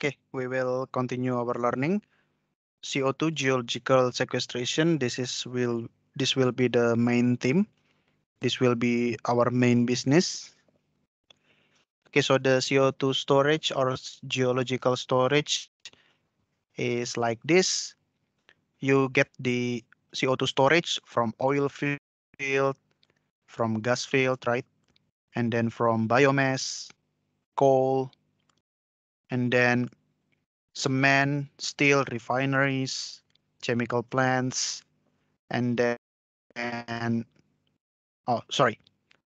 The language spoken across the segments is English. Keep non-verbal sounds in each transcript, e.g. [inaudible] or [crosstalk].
Okay, we will continue our learning. CO2 geological sequestration. This is will this will be the main theme. This will be our main business. Okay, so the CO2 storage or geological storage is like this. You get the CO2 storage from oil field, from gas field, right? And then from biomass, coal, and then cement, steel refineries, chemical plants, and then and oh sorry,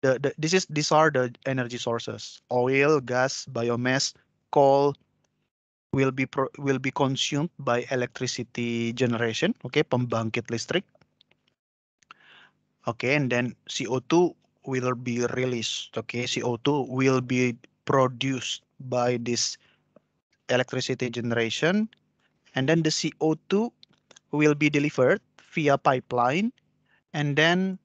the, the this is these are the energy sources: oil, gas, biomass, coal will be pro, will be consumed by electricity generation. Okay, pembangkit listrik. Okay, and then CO2 will be released. Okay, CO2 will be produced by this electricity generation. And then the CO2 will be delivered via pipeline. And then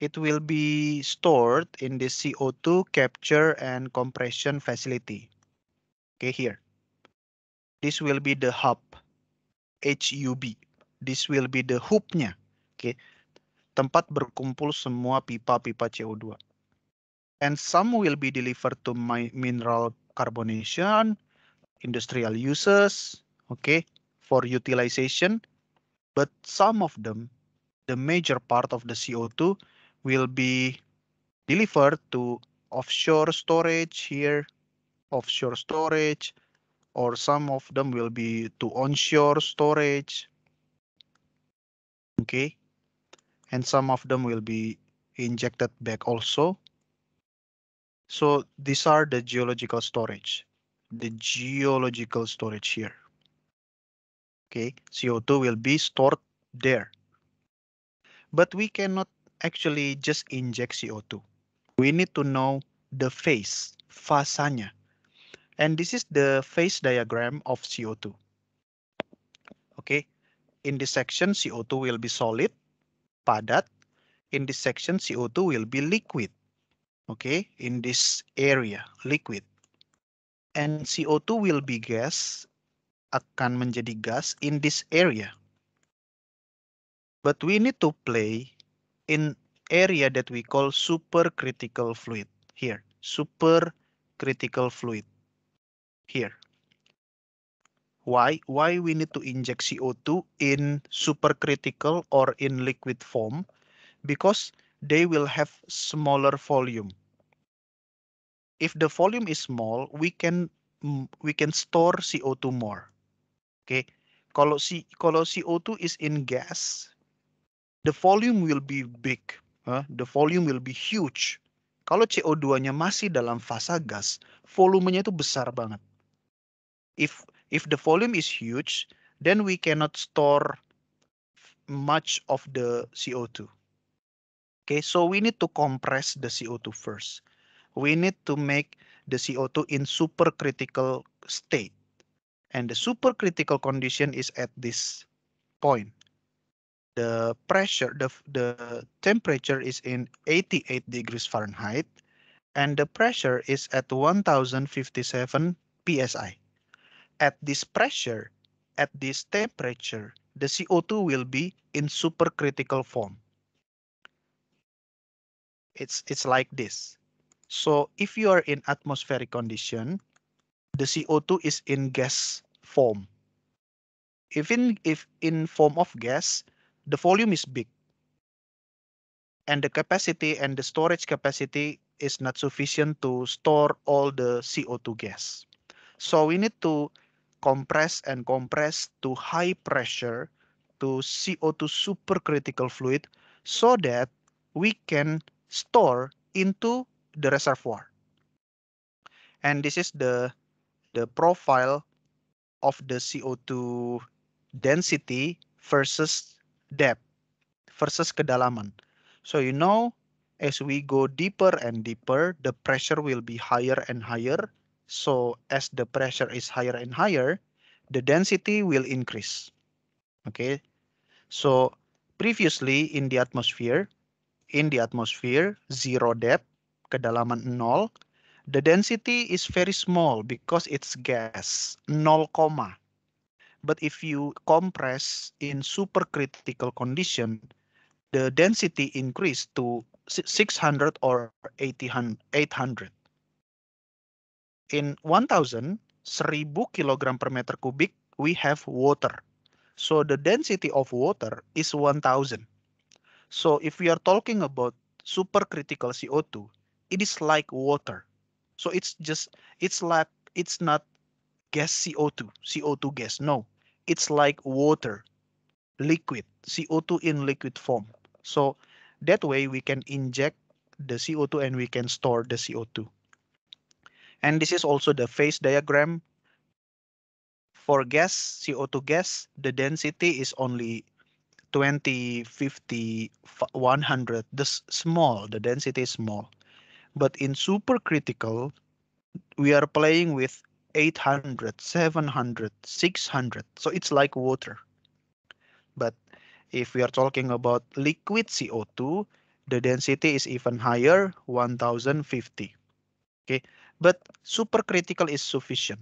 it will be stored in the CO2 capture and compression facility. Okay, here. This will be the hub, HUB. This will be the hubnya. Okay, tempat berkumpul semua pipa-pipa CO2. And some will be delivered to my mineral carbonation, industrial uses, okay, for utilization. But some of them, the major part of the CO2 will be delivered to offshore storage here, offshore storage, or some of them will be to onshore storage. Okay, and some of them will be injected back also. So these are the geological storage the geological storage here. Okay, CO2 will be stored there. But we cannot actually just inject CO2. We need to know the phase, fasanya. And this is the phase diagram of CO2. Okay, in this section CO2 will be solid, padat. In this section CO2 will be liquid. Okay, in this area, liquid. and CO2 will be gas akan menjadi gas in this area. But we need to play in area that we call supercritical fluid here. Supercritical fluid here. Why? Why we need to inject CO2 in supercritical or in liquid form? Because they will have smaller volume if the volume is small, we can mm, we can store CO2 more. Oke, okay. kalau si kalau CO2 is in gas, the volume will be big. Huh? The volume will be huge. Kalau CO2-nya masih dalam fase gas, volumenya itu besar banget. If if the volume is huge, then we cannot store much of the CO2. Okay, so we need to compress the CO2 first. we need to make the CO2 in supercritical state. And the supercritical condition is at this point. The pressure, the, the temperature is in 88 degrees Fahrenheit and the pressure is at 1057 psi. At this pressure, at this temperature, the CO2 will be in supercritical form. It's, it's like this. So if you are in atmospheric condition, the CO2 is in gas form. If in, if in form of gas, the volume is big. And the capacity and the storage capacity is not sufficient to store all the CO2 gas. So we need to compress and compress to high pressure to CO2 supercritical fluid so that we can store into the reservoir. And this is the the profile of the CO2 density versus depth versus kedalaman. So you know as we go deeper and deeper, the pressure will be higher and higher. So as the pressure is higher and higher, the density will increase. Okay, so previously in the atmosphere, in the atmosphere, zero depth, kedalaman 0, the density is very small because it's gas, 0, but if you compress in supercritical condition, the density increase to 600 or 800. In 1000, 1000 kilogram per meter kubik we have water. So the density of water is 1000. So if we are talking about supercritical CO2, it is like water. So it's just it's like it's not gas CO2, CO2 gas. No, it's like water, liquid, CO2 in liquid form. So that way we can inject the CO2 and we can store the CO2. And this is also the phase diagram. For gas, CO2 gas, the density is only 20, 50, 100. This small, the density is small. But in supercritical, we are playing with 800, 700, 600. So it's like water. But if we are talking about liquid CO2, the density is even higher, 1050. Okay, but supercritical is sufficient.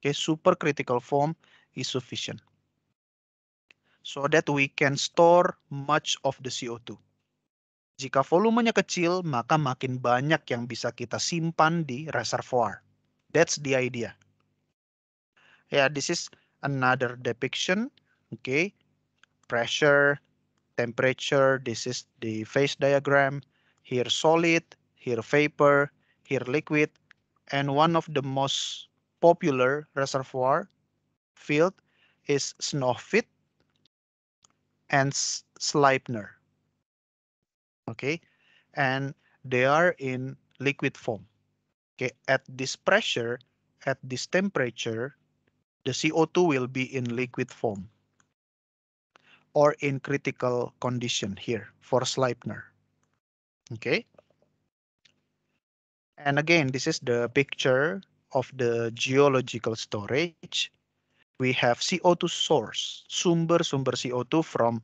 Okay, supercritical form is sufficient so that we can store much of the CO2. Jika volumenya kecil, maka makin banyak yang bisa kita simpan di reservoir. That's the idea. Yeah, this is another depiction. Okay, pressure, temperature, this is the phase diagram. Here solid, here vapor, here liquid, and one of the most popular reservoir field is Snowfit and Sleipner. Okay, and they are in liquid form. Okay, at this pressure, at this temperature, the CO2 will be in liquid form or in critical condition here for Sleipner. Okay. And again, this is the picture of the geological storage. We have CO2 source, sumber-sumber CO2 from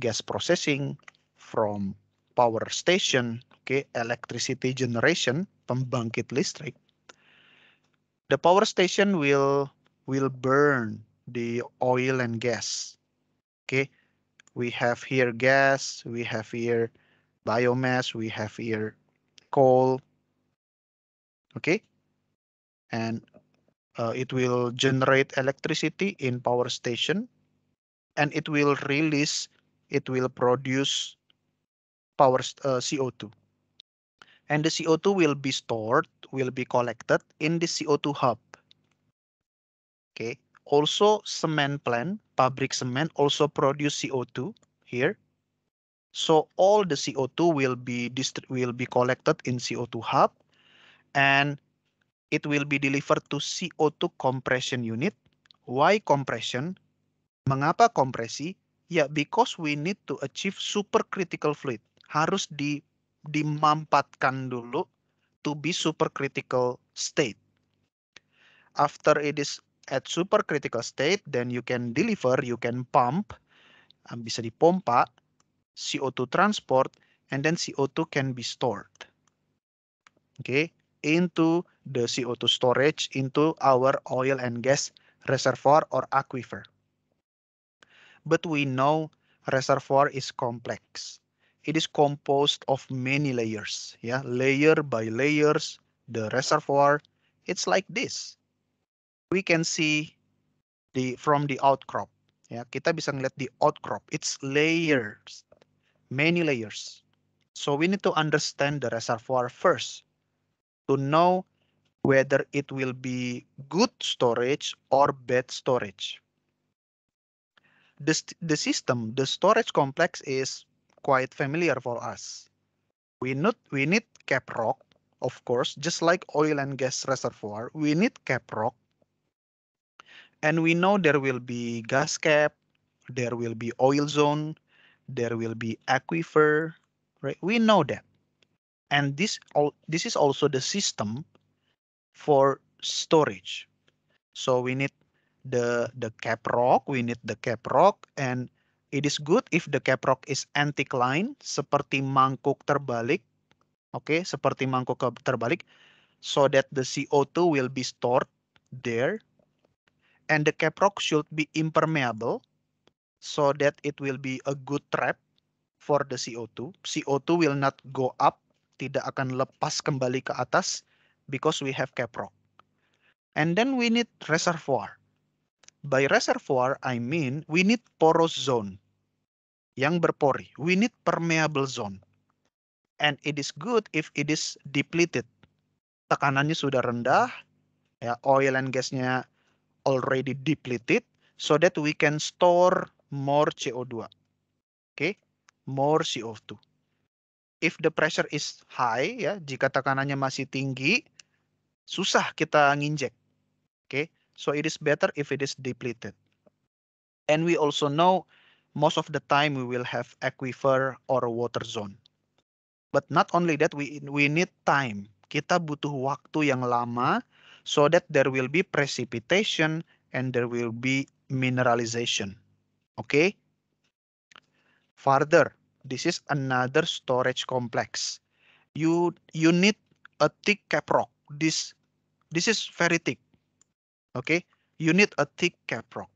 gas processing, from power station, okay, electricity generation, pembangkit listrik. The power station will will burn the oil and gas. Okay, we have here gas, we have here biomass, we have here coal. Okay, and uh, it will generate electricity in power station and it will release, it will produce power uh, CO2. And the CO2 will be stored, will be collected in the CO2 hub. Okay, also cement plant, public cement also produce CO2 here. So all the CO2 will be will be collected in CO2 hub and it will be delivered to CO2 compression unit. Why compression? Mengapa kompresi? Ya, yeah, because we need to achieve supercritical fluid. harus di, dimampatkan dulu to be supercritical state. After it is at supercritical state, then you can deliver, you can pump, um, bisa dipompa, CO2 transport, and then CO2 can be stored. Okay, into the CO2 storage, into our oil and gas reservoir or aquifer. But we know reservoir is complex. it is composed of many layers. Yeah, layer by layers, the reservoir, it's like this. We can see the from the outcrop. Yeah, kita bisa ngeliat the outcrop. It's layers, many layers. So we need to understand the reservoir first to know whether it will be good storage or bad storage. The, the system, the storage complex is quite familiar for us. We need, we need cap rock, of course, just like oil and gas reservoir, we need cap rock. And we know there will be gas cap, there will be oil zone, there will be aquifer, right? We know that. And this all this is also the system for storage. So we need the the cap rock, we need the cap rock and It is good if the caprock is anticline, seperti mangkuk terbalik. Oke, okay, seperti mangkuk terbalik. So that the CO2 will be stored there. And the caprock should be impermeable, so that it will be a good trap for the CO2. CO2 will not go up, tidak akan lepas kembali ke atas, because we have caprock. And then we need reservoir by reservoir I mean we need porous zone yang berpori. We need permeable zone. And it is good if it is depleted. Tekanannya sudah rendah, ya, oil and gasnya already depleted, so that we can store more CO2. Okay, more CO2. If the pressure is high, ya, jika tekanannya masih tinggi, susah kita nginjek. Oke, okay? So it is better if it is depleted. And we also know most of the time we will have aquifer or water zone. But not only that, we, we need time. Kita butuh waktu yang lama so that there will be precipitation and there will be mineralization. Okay? Further, this is another storage complex. You you need a thick caprock. This this is very thick. Okay, you need a thick caprock.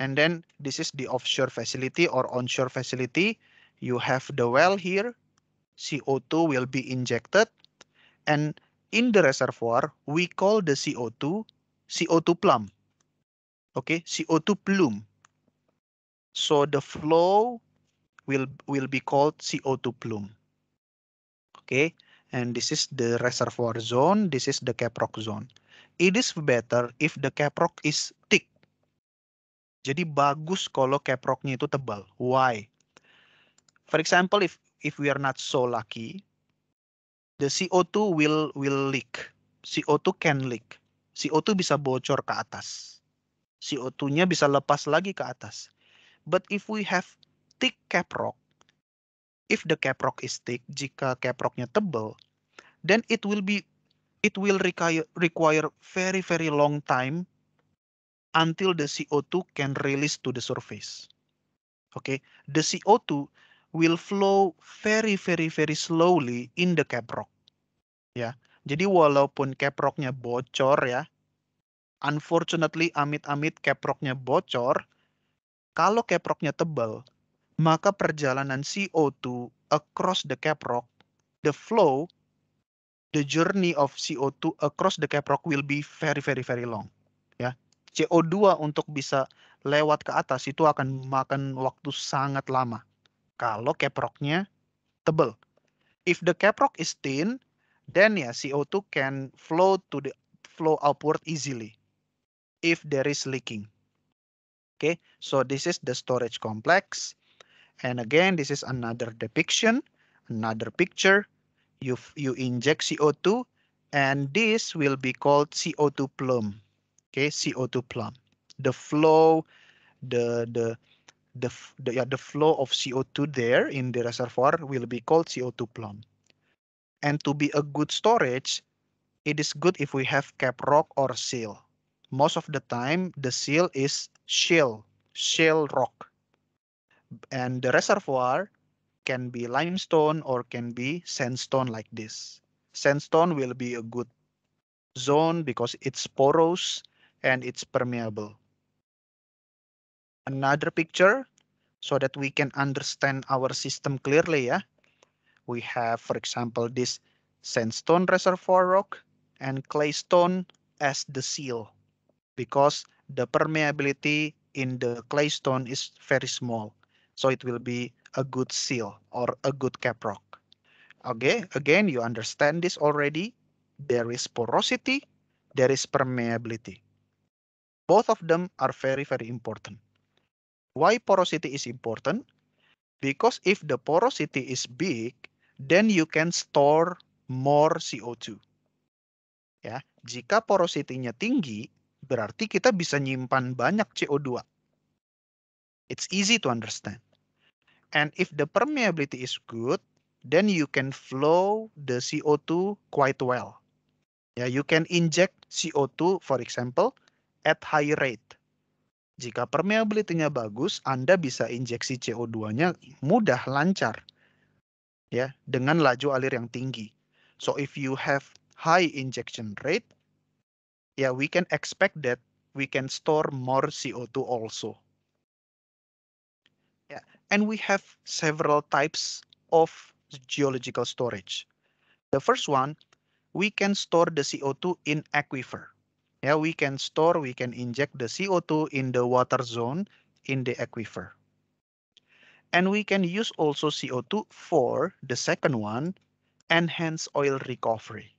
And then this is the offshore facility or onshore facility. You have the well here. CO2 will be injected. And in the reservoir, we call the CO2 CO2 plum. Okay, CO2 plume. So the flow will will be called CO2 plume. Okay, and this is the reservoir zone. This is the caprock zone. It is better if the caprock is thick. Jadi bagus kalau caprocknya itu tebal. Why? For example, if if we are not so lucky, the CO2 will will leak. CO2 can leak. CO2 bisa bocor ke atas. CO2-nya bisa lepas lagi ke atas. But if we have thick caprock, if the caprock is thick, jika caprocknya tebal, then it will be it will require require very very long time until the CO2 can release to the surface. Okay, the CO2 will flow very very very slowly in the caprock. Ya, jadi walaupun caprocknya bocor ya, unfortunately amit-amit caprocknya bocor, kalau caprocknya tebal, maka perjalanan CO2 across the caprock, the flow the journey of CO2 across the caprock will be very very very long. Ya, CO2 untuk bisa lewat ke atas itu akan makan waktu sangat lama. Kalau caprocknya tebal. If the caprock is thin, then ya CO2 can flow to the flow upward easily if there is leaking. Okay, so this is the storage complex. And again, this is another depiction, another picture. You, you inject CO2 and this will be called CO2 plume. Okay, CO2 plume. The flow, the the the the, yeah, the flow of CO2 there in the reservoir will be called CO2 plume. And to be a good storage, it is good if we have cap rock or seal. Most of the time, the seal is shale, shale rock. And the reservoir can be limestone or can be sandstone like this. Sandstone will be a good zone because it's porous and it's permeable. Another picture so that we can understand our system clearly. Yeah, We have, for example, this sandstone reservoir rock and claystone as the seal because the permeability in the claystone is very small. So it will be a good seal or a good caprock. Okay, again, you understand this already. There is porosity, there is permeability. Both of them are very, very important. Why porosity is important? Because if the porosity is big, then you can store more CO2. Ya, jika porositinya tinggi, berarti kita bisa nyimpan banyak CO2. It's easy to understand. And if the permeability is good, then you can flow the CO2 quite well. yeah, you can inject CO2, for example, at high rate. Jika permeability-nya bagus, Anda bisa injeksi CO2-nya mudah, lancar. Ya, yeah, dengan laju alir yang tinggi. So if you have high injection rate, yeah, we can expect that we can store more CO2 also. And we have several types of geological storage. The first one, we can store the CO2 in aquifer. Yeah, we can store, we can inject the CO2 in the water zone in the aquifer. And we can use also CO2 for the second one, enhance oil recovery.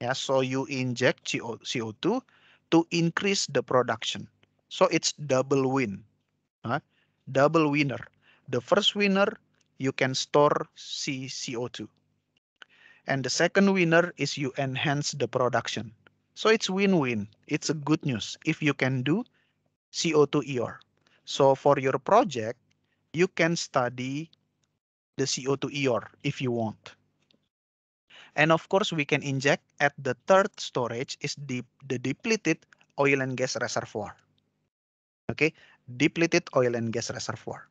Yeah, so you inject CO2 to increase the production. So it's double win, uh, double winner. The first winner, you can store CCO2. And the second winner is you enhance the production. So it's win-win. It's a good news if you can do CO2 ER. So for your project, you can study the CO2 ER if you want. And of course, we can inject at the third storage is the, the depleted oil and gas reservoir. Okay, depleted oil and gas reservoir.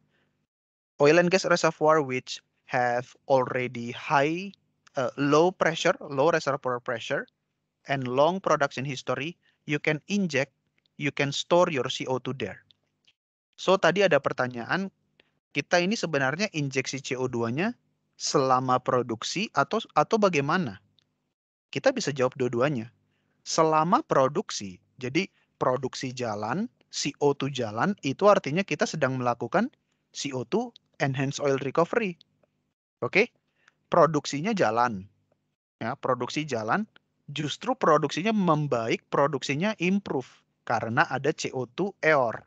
oil and gas reservoir which have already high, uh, low pressure, low reservoir pressure, and long production history, you can inject, you can store your CO2 there. So tadi ada pertanyaan, kita ini sebenarnya injeksi CO2-nya selama produksi atau atau bagaimana? Kita bisa jawab dua-duanya. Selama produksi, jadi produksi jalan, CO2 jalan, itu artinya kita sedang melakukan CO2 enhanced oil recovery. Oke. Okay? Produksinya jalan. Ya, produksi jalan, justru produksinya membaik, produksinya improve karena ada CO2 EOR.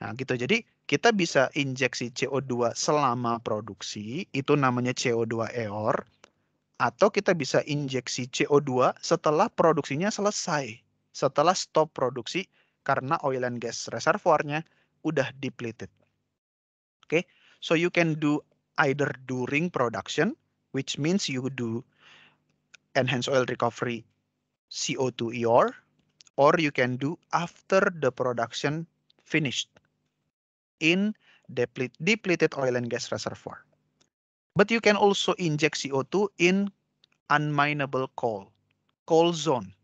Nah, gitu. Jadi kita bisa injeksi CO2 selama produksi, itu namanya CO2 EOR atau kita bisa injeksi CO2 setelah produksinya selesai, setelah stop produksi karena oil and gas reservoirnya udah depleted. Oke. Okay? So you can do either during production, which means you do enhanced oil recovery CO2 ER, or you can do after the production finished in deplete, depleted oil and gas reservoir. But you can also inject CO2 in unminable coal, coal zone.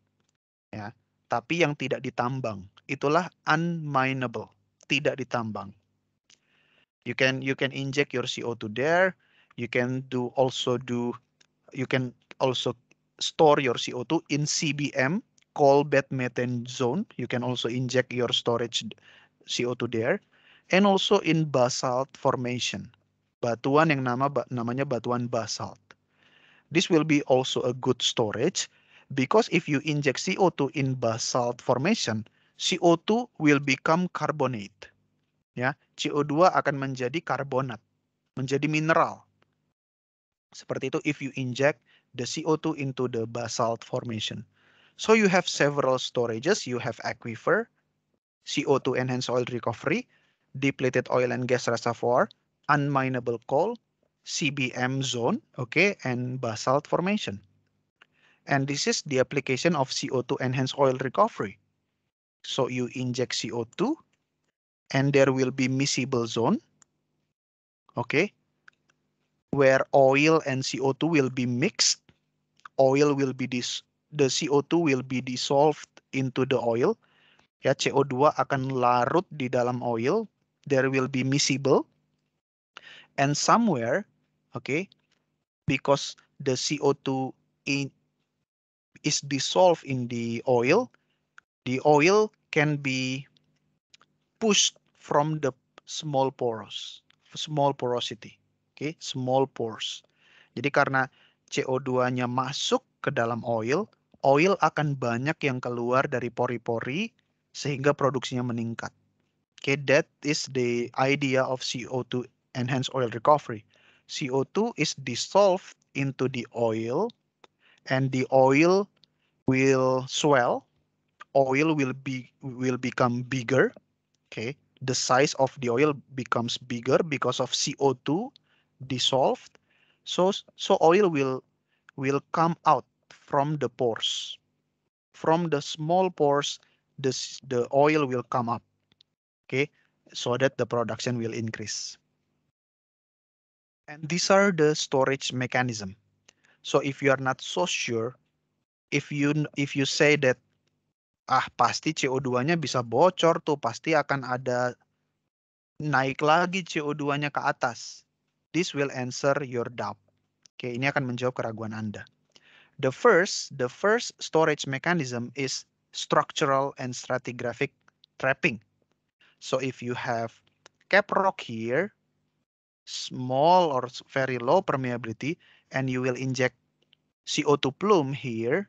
Ya, tapi yang tidak ditambang, itulah unminable, tidak ditambang. You can you can inject your CO2 there. You can do also do you can also store your CO2 in CBM coal bed methane zone. You can also inject your storage CO2 there and also in basalt formation. Batuan yang nama namanya batuan basalt. This will be also a good storage because if you inject CO2 in basalt formation, CO2 will become carbonate. Yeah, CO2 akan menjadi karbonat, menjadi mineral. Seperti itu if you inject the CO2 into the basalt formation. So you have several storages, you have aquifer, CO2 enhanced oil recovery, depleted oil and gas reservoir, unminable coal, CBM zone, okay, and basalt formation. And this is the application of CO2 enhanced oil recovery. So you inject CO2 and there will be miscible zone. Okay, where oil and CO2 will be mixed. Oil will be dis the CO2 will be dissolved into the oil. Ya CO2 akan larut di dalam oil. There will be miscible. And somewhere, okay, because the CO2 in, is dissolved in the oil, the oil can be pushed from the small pores, small porosity. Oke, okay? small pores. Jadi karena CO2-nya masuk ke dalam oil, oil akan banyak yang keluar dari pori-pori sehingga produksinya meningkat. Oke, okay? that is the idea of CO2 enhanced oil recovery. CO2 is dissolved into the oil and the oil will swell oil will be will become bigger okay, the size of the oil becomes bigger because of CO2 dissolved. So, so oil will, will come out from the pores. From the small pores, the the oil will come up, okay, so that the production will increase. And these are the storage mechanism. So if you are not so sure, if you if you say that ah pasti CO2-nya bisa bocor tuh, pasti akan ada naik lagi CO2-nya ke atas. This will answer your doubt. Oke, ini akan menjawab keraguan Anda. The first, the first storage mechanism is structural and stratigraphic trapping. So if you have cap rock here, small or very low permeability, and you will inject CO2 plume here,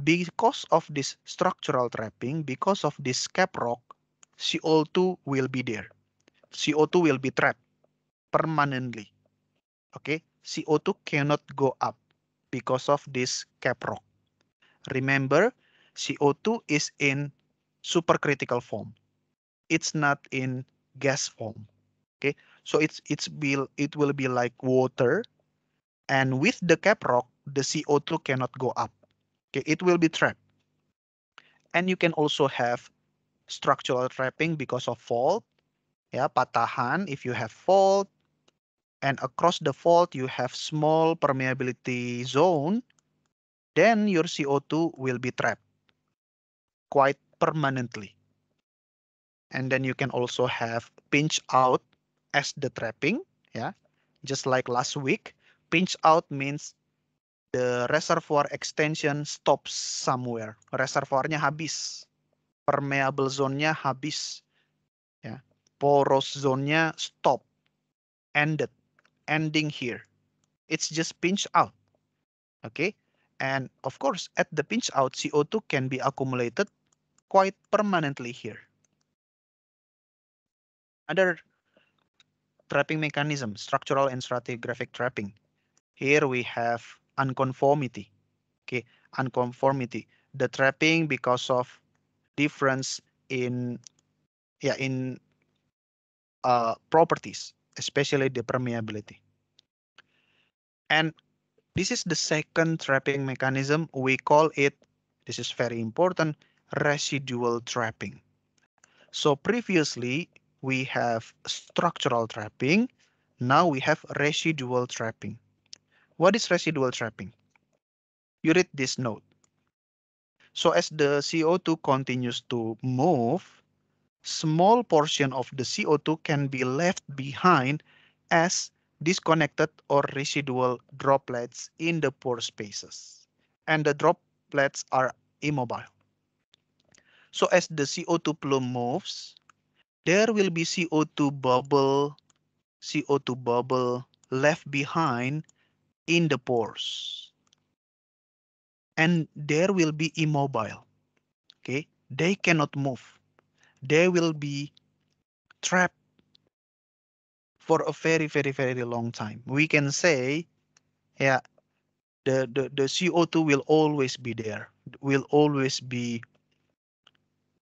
because of this structural trapping, because of this cap rock, CO2 will be there. CO2 will be trapped permanently. Okay, CO2 cannot go up because of this cap rock. Remember, CO2 is in supercritical form. It's not in gas form. Okay, so it's it's will it will be like water, and with the cap rock, the CO2 cannot go up. Okay, it will be trapped. And you can also have structural trapping because of fault. Yeah, patahan if you have fault. And across the fault, you have small permeability zone. Then your CO2 will be trapped quite permanently. And then you can also have pinch out as the trapping. Yeah, just like last week, pinch out means the reservoir extension stops somewhere. Reservoirnya habis, permeable zone-nya habis, ya. porous zone-nya stop, ended, ending here. It's just pinch out, okay? And of course, at the pinch out, CO2 can be accumulated quite permanently here. Under trapping mechanism, structural and stratigraphic trapping. Here we have unconformity. Okay, unconformity. The trapping because of difference in yeah in uh, properties, especially the permeability. And this is the second trapping mechanism. We call it, this is very important, residual trapping. So previously we have structural trapping. Now we have residual trapping. What is residual trapping? You read this note. So as the CO2 continues to move, small portion of the CO2 can be left behind as disconnected or residual droplets in the pore spaces. And the droplets are immobile. So as the CO2 plume moves, there will be CO2 bubble, CO2 bubble left behind in the pores. And there will be immobile. Okay, they cannot move. They will be trapped for a very, very, very long time. We can say, yeah, the, the, the CO2 will always be there, will always be,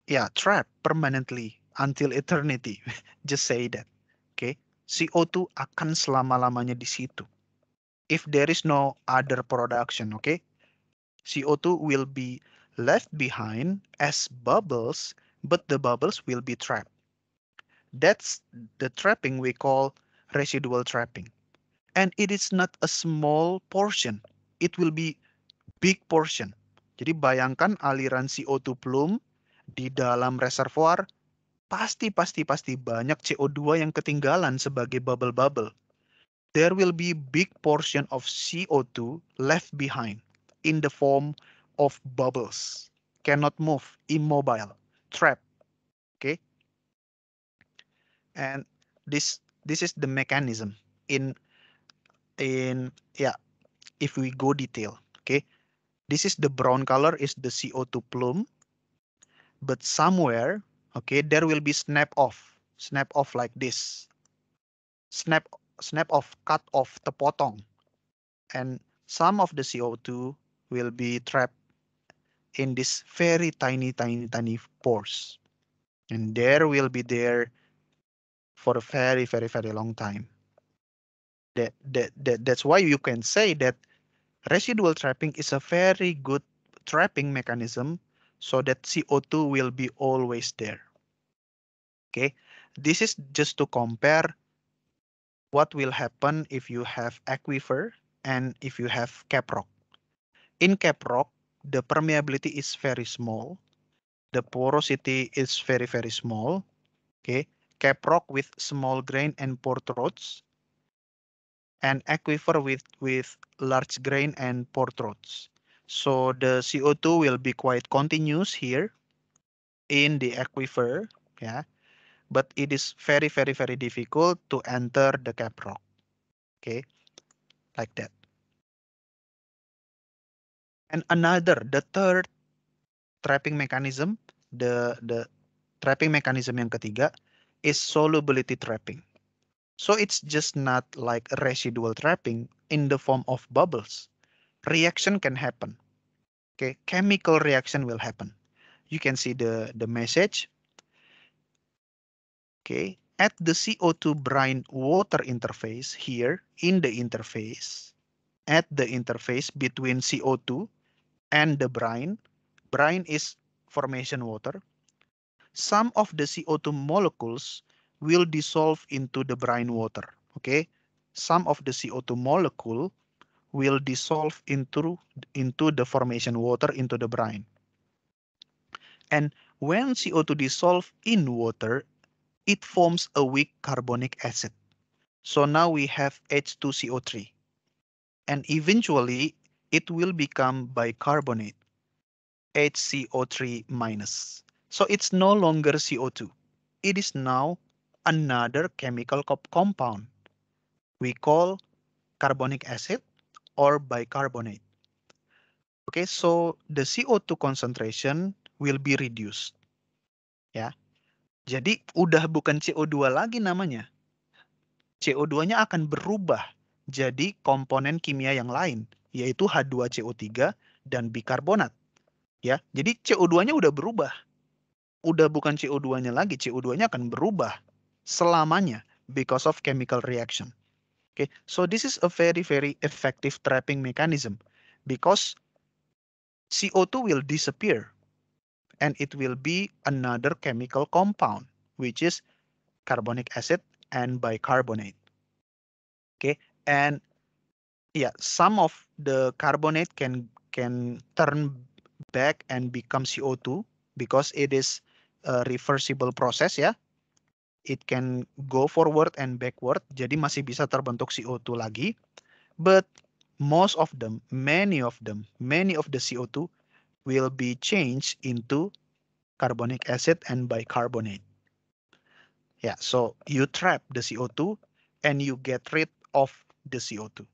yeah, trapped permanently until eternity. [laughs] Just say that, okay? CO2 akan selama-lamanya di situ. if there is no other production, okay? CO2 will be left behind as bubbles, but the bubbles will be trapped. That's the trapping we call residual trapping. And it is not a small portion. It will be big portion. Jadi bayangkan aliran CO2 plume di dalam reservoir pasti pasti pasti banyak CO2 yang ketinggalan sebagai bubble-bubble. there will be big portion of CO2 left behind in the form of bubbles, cannot move, immobile, trapped. Okay. And this this is the mechanism in in yeah if we go detail okay this is the brown color is the co2 plume but somewhere okay there will be snap off snap off like this snap snap off cut off terpotong and some of the CO2 will be trapped in this very tiny tiny tiny pores and there will be there for a very very very long time that, that that that's why you can say that residual trapping is a very good trapping mechanism so that CO2 will be always there. Okay, this is just to compare what will happen if you have aquifer and if you have caprock. In caprock, the permeability is very small. The porosity is very, very small. Okay, caprock with small grain and pore throats and aquifer with, with large grain and pore throats. So the CO2 will be quite continuous here in the aquifer. Yeah, but it is very, very, very difficult to enter the caprock. Okay, like that. And another, the third trapping mechanism, the the trapping mechanism yang ketiga is solubility trapping. So it's just not like residual trapping in the form of bubbles. Reaction can happen. Okay, chemical reaction will happen. You can see the the message okay, at the CO2 brine water interface here in the interface, at the interface between CO2 and the brine, brine is formation water, some of the CO2 molecules will dissolve into the brine water, okay? Some of the CO2 molecule will dissolve into, into the formation water, into the brine. And when CO2 dissolve in water, it forms a weak carbonic acid. So now we have H2CO3. And eventually, it will become bicarbonate, HCO3 minus. So it's no longer CO2. It is now another chemical compound. We call carbonic acid or bicarbonate. Okay, so the CO2 concentration will be reduced. Yeah, Jadi udah bukan CO2 lagi namanya. CO2-nya akan berubah jadi komponen kimia yang lain, yaitu H2CO3 dan bikarbonat. Ya, jadi CO2-nya udah berubah. Udah bukan CO2-nya lagi, CO2-nya akan berubah selamanya because of chemical reaction. Okay, so this is a very very effective trapping mechanism because CO2 will disappear and it will be another chemical compound, which is carbonic acid and bicarbonate. Okay, and yeah, some of the carbonate can can turn back and become CO2 because it is a reversible process Yeah. It can go forward and backward, jadi masih bisa terbentuk CO2 lagi. But most of them, many of them, many of the CO2 will be changed into carbonic acid and bicarbonate. Yeah, so you trap the CO2 and you get rid of the CO2.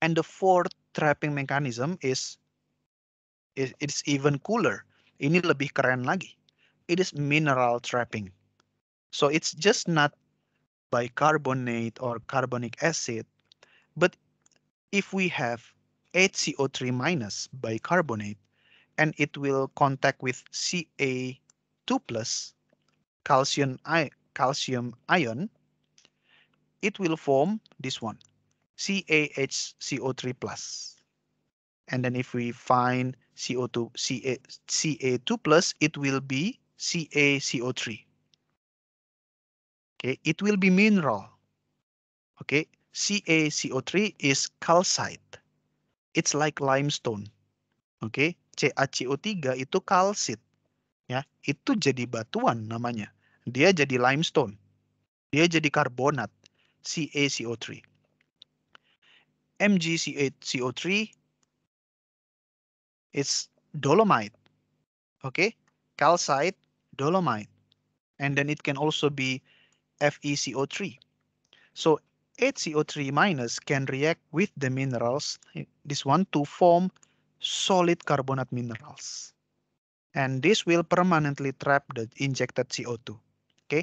And the fourth trapping mechanism is it's even cooler. Ini lebih keren lagi. It is mineral trapping. So it's just not bicarbonate or carbonic acid, but if we have HCO3 minus bicarbonate and it will contact with Ca2 plus calcium, calcium ion. It will form this one, CaHCO3 plus. And then if we find CO2, Ca, Ca2 plus, it will be CaCO3. Okay, it will be mineral. Okay, CaCO3 is calcite. It's like limestone. Oke, okay? CaCO3 itu kalsit. Ya, itu jadi batuan namanya. Dia jadi limestone. Dia jadi karbonat CaCO3. mgco 3 it's dolomite. Okay? Calcite, dolomite. And then it can also be FeCO3. So HCO3 minus can react with the minerals, this one to form solid carbonate minerals. And this will permanently trap the injected CO2. Oke, okay?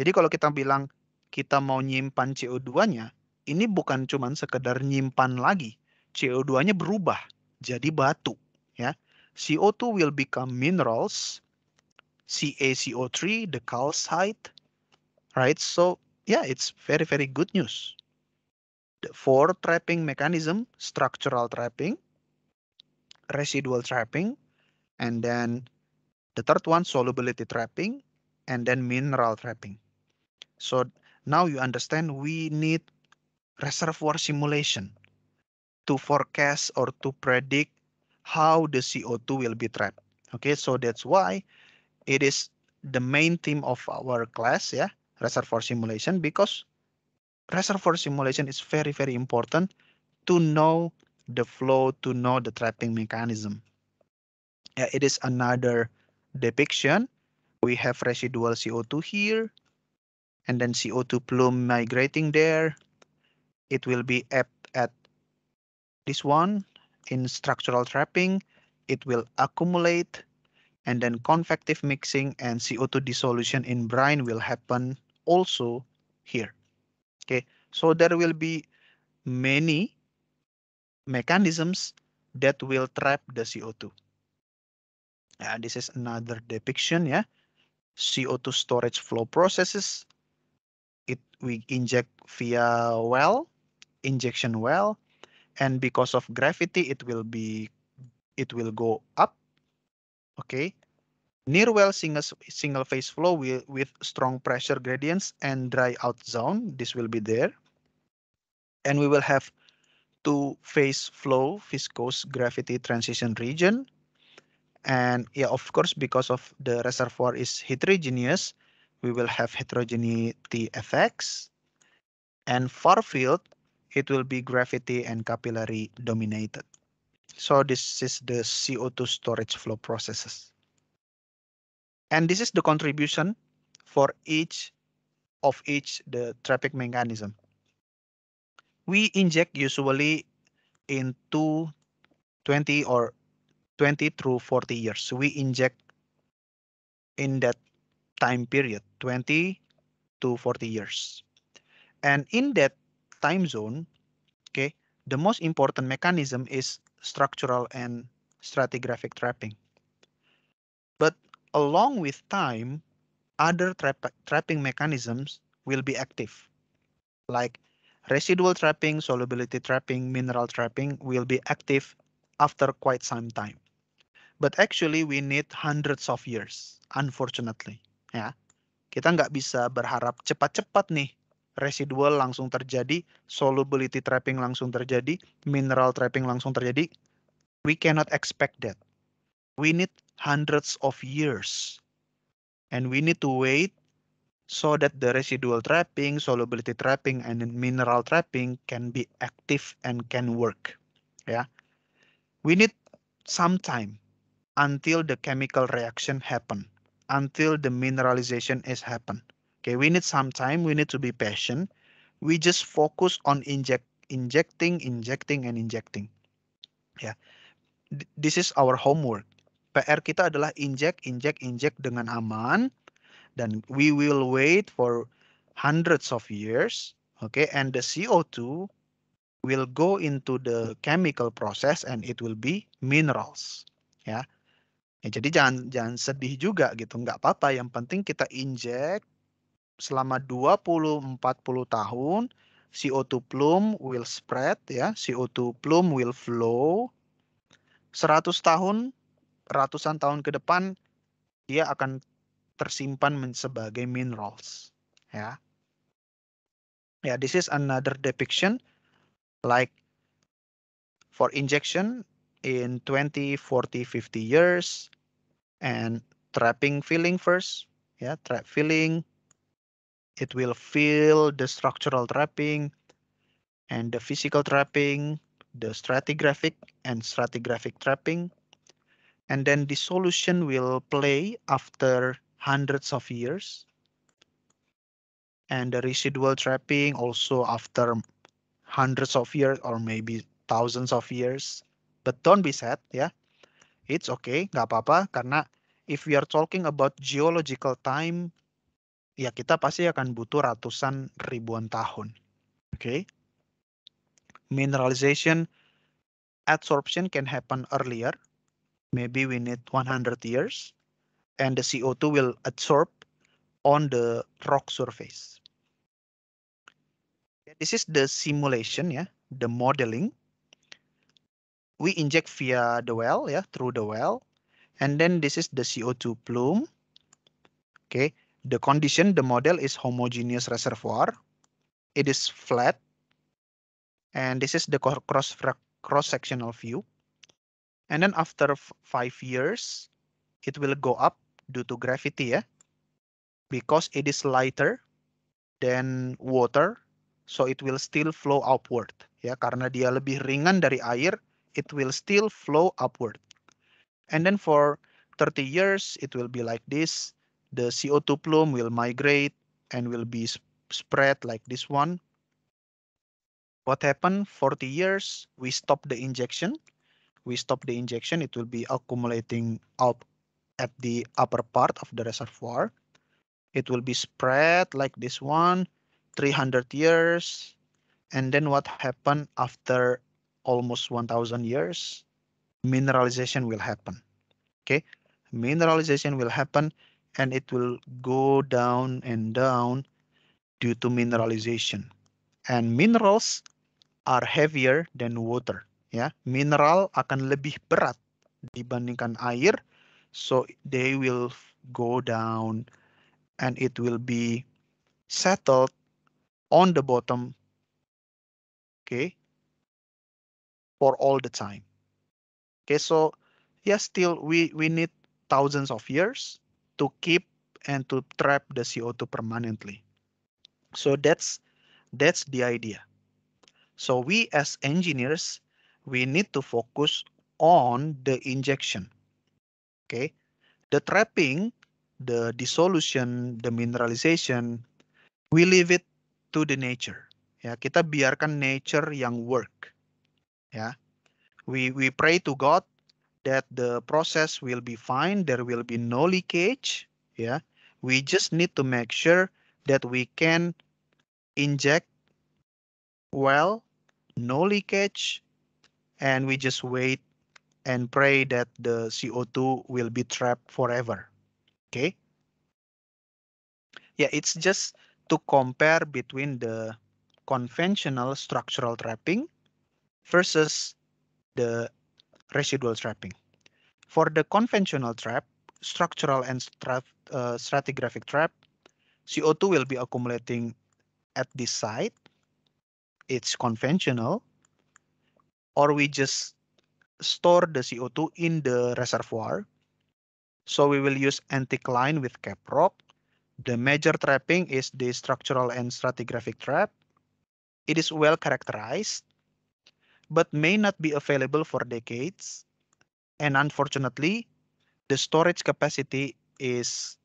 jadi kalau kita bilang kita mau nyimpan CO2-nya, ini bukan cuma sekedar nyimpan lagi. CO2-nya berubah jadi batu. ya. CO2 will become minerals, CaCO3, the calcite, right? So yeah, it's very, very good news. The four trapping mechanism, structural trapping, residual trapping, and then the third one, solubility trapping, and then mineral trapping. So now you understand we need reservoir simulation to forecast or to predict how the CO2 will be trapped. Okay, so that's why it is the main theme of our class. Yeah, reservoir simulation because reservoir simulation is very, very important to know the flow, to know the trapping mechanism. it is another depiction. We have residual CO2 here, and then CO2 plume migrating there. It will be at, at this one in structural trapping. It will accumulate and then convective mixing and CO2 dissolution in brine will happen also here. Okay, so there will be many mechanisms that will trap the CO2. Uh, this is another depiction, yeah. CO2 storage flow processes. It we inject via well, injection well, and because of gravity, it will be it will go up. Okay, Near well single, single phase flow with, with strong pressure gradients and dry out zone. This will be there. And we will have two phase flow viscous gravity transition region. And yeah, of course, because of the reservoir is heterogeneous, we will have heterogeneity effects. And far field, it will be gravity and capillary dominated. So this is the CO2 storage flow processes. And this is the contribution for each of each the traffic mechanism. We inject usually in two, 20 or 20 through 40 years. We inject in that time period, 20 to 40 years. And in that time zone, okay, the most important mechanism is structural and stratigraphic trapping. But along with time, other tra trapping mechanisms will be active, like residual trapping, solubility trapping, mineral trapping will be active after quite some time. But actually we need hundreds of years, unfortunately. Ya, kita nggak bisa berharap cepat-cepat nih residual langsung terjadi, solubility trapping langsung terjadi, mineral trapping langsung terjadi. We cannot expect that. We need hundreds of years. And we need to wait so that the residual trapping, solubility trapping, and mineral trapping can be active and can work. Yeah, we need some time until the chemical reaction happen, until the mineralization is happen. Okay, we need some time. We need to be patient. We just focus on inject, injecting, injecting, and injecting. Yeah, this is our homework. PR kita adalah inject, inject, inject dengan aman. Dan we will wait for hundreds of years. Okay, and the CO2 will go into the chemical process and it will be minerals. Ya, ya jadi jangan jangan sedih juga gitu, nggak apa-apa. Yang penting kita inject selama 20-40 tahun CO2 plume will spread ya, CO2 plume will flow. 100 tahun ratusan tahun ke depan dia akan tersimpan sebagai minerals ya ya this is another depiction like for injection in 20 40 50 years and trapping filling first Ya, trap filling it will fill the structural trapping and the physical trapping the stratigraphic and stratigraphic trapping and then the solution will play after hundreds of years. And the residual trapping also after hundreds of years or maybe thousands of years. But don't be sad ya. Yeah. It's okay, nggak apa-apa karena if we are talking about geological time, ya kita pasti akan butuh ratusan ribuan tahun. Oke. Okay? Mineralization adsorption can happen earlier maybe we need 100 years and the CO2 will absorb on the rock surface. This is the simulation, yeah, the modeling. We inject via the well, yeah, through the well, and then this is the CO2 plume. Okay, the condition, the model is homogeneous reservoir. It is flat, and this is the cross cross-sectional view. And then after five years, it will go up due to gravity ya. Because it is lighter than water, so it will still flow upward. Ya, karena dia lebih ringan dari air, it will still flow upward. And then for 30 years, it will be like this. The CO2 plume will migrate and will be spread like this one. What happened? 40 years, we stop the injection we stop the injection, it will be accumulating up at the upper part of the reservoir. It will be spread like this one, 300 years. And then what happened after almost 1000 years? Mineralization will happen. Okay, mineralization will happen and it will go down and down due to mineralization. And minerals are heavier than water ya mineral akan lebih berat dibandingkan air so they will go down and it will be settled on the bottom okay for all the time okay so yeah, still we we need thousands of years to keep and to trap the CO2 permanently so that's that's the idea so we as engineers we need to focus on the injection. Okay, the trapping, the dissolution, the mineralization, we leave it to the nature. Yeah, kita biarkan nature yang work. Yeah, we we pray to God that the process will be fine. There will be no leakage. Yeah, we just need to make sure that we can inject well, no leakage, and we just wait and pray that the CO2 will be trapped forever. Okay. Yeah, it's just to compare between the conventional structural trapping versus the residual trapping. For the conventional trap, structural and uh, stratigraphic trap, CO2 will be accumulating at this site. It's conventional or we just store the CO2 in the reservoir. So we will use anticline with cap rock. The major trapping is the structural and stratigraphic trap. It is well characterized, but may not be available for decades. And unfortunately, the storage capacity is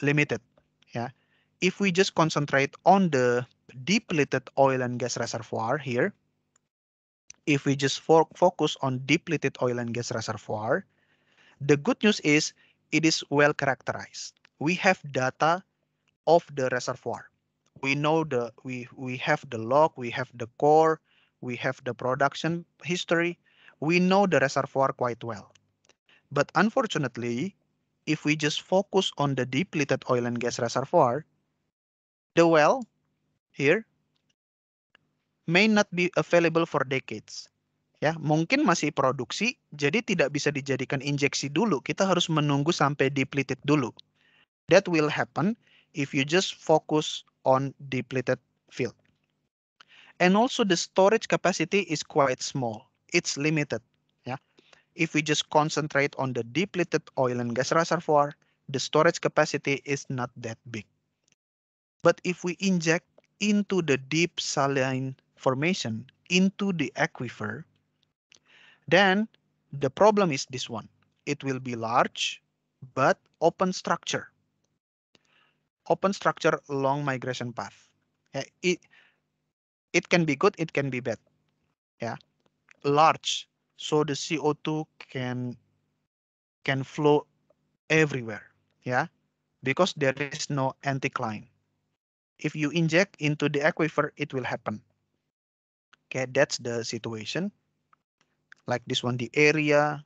limited. Yeah. If we just concentrate on the depleted oil and gas reservoir here, if we just fo focus on depleted oil and gas reservoir, the good news is it is well characterized. We have data of the reservoir. We know the we we have the log, we have the core, we have the production history. We know the reservoir quite well. But unfortunately, if we just focus on the depleted oil and gas reservoir, the well here may not be available for decades. Ya, mungkin masih produksi, jadi tidak bisa dijadikan injeksi dulu. Kita harus menunggu sampai depleted dulu. That will happen if you just focus on depleted field. And also the storage capacity is quite small. It's limited. Ya. If we just concentrate on the depleted oil and gas reservoir, the storage capacity is not that big. But if we inject into the deep saline formation into the aquifer, then the problem is this one. It will be large, but open structure. Open structure along migration path. Yeah, it, it can be good, it can be bad. Yeah, large. So the CO2 can can flow everywhere. Yeah, because there is no anticline. If you inject into the aquifer, it will happen. Okay, that's the situation. Like this one, the area,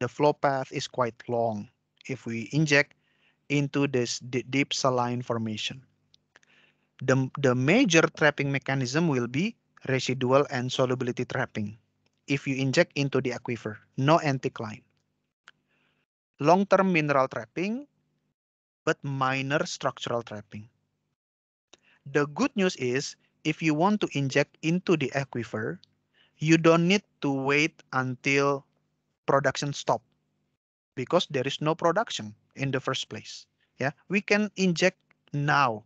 the flow path is quite long if we inject into this deep saline formation. The, the major trapping mechanism will be residual and solubility trapping if you inject into the aquifer, no anticline. Long-term mineral trapping, but minor structural trapping. The good news is if you want to inject into the aquifer, you don't need to wait until production stop because there is no production in the first place. Yeah, we can inject now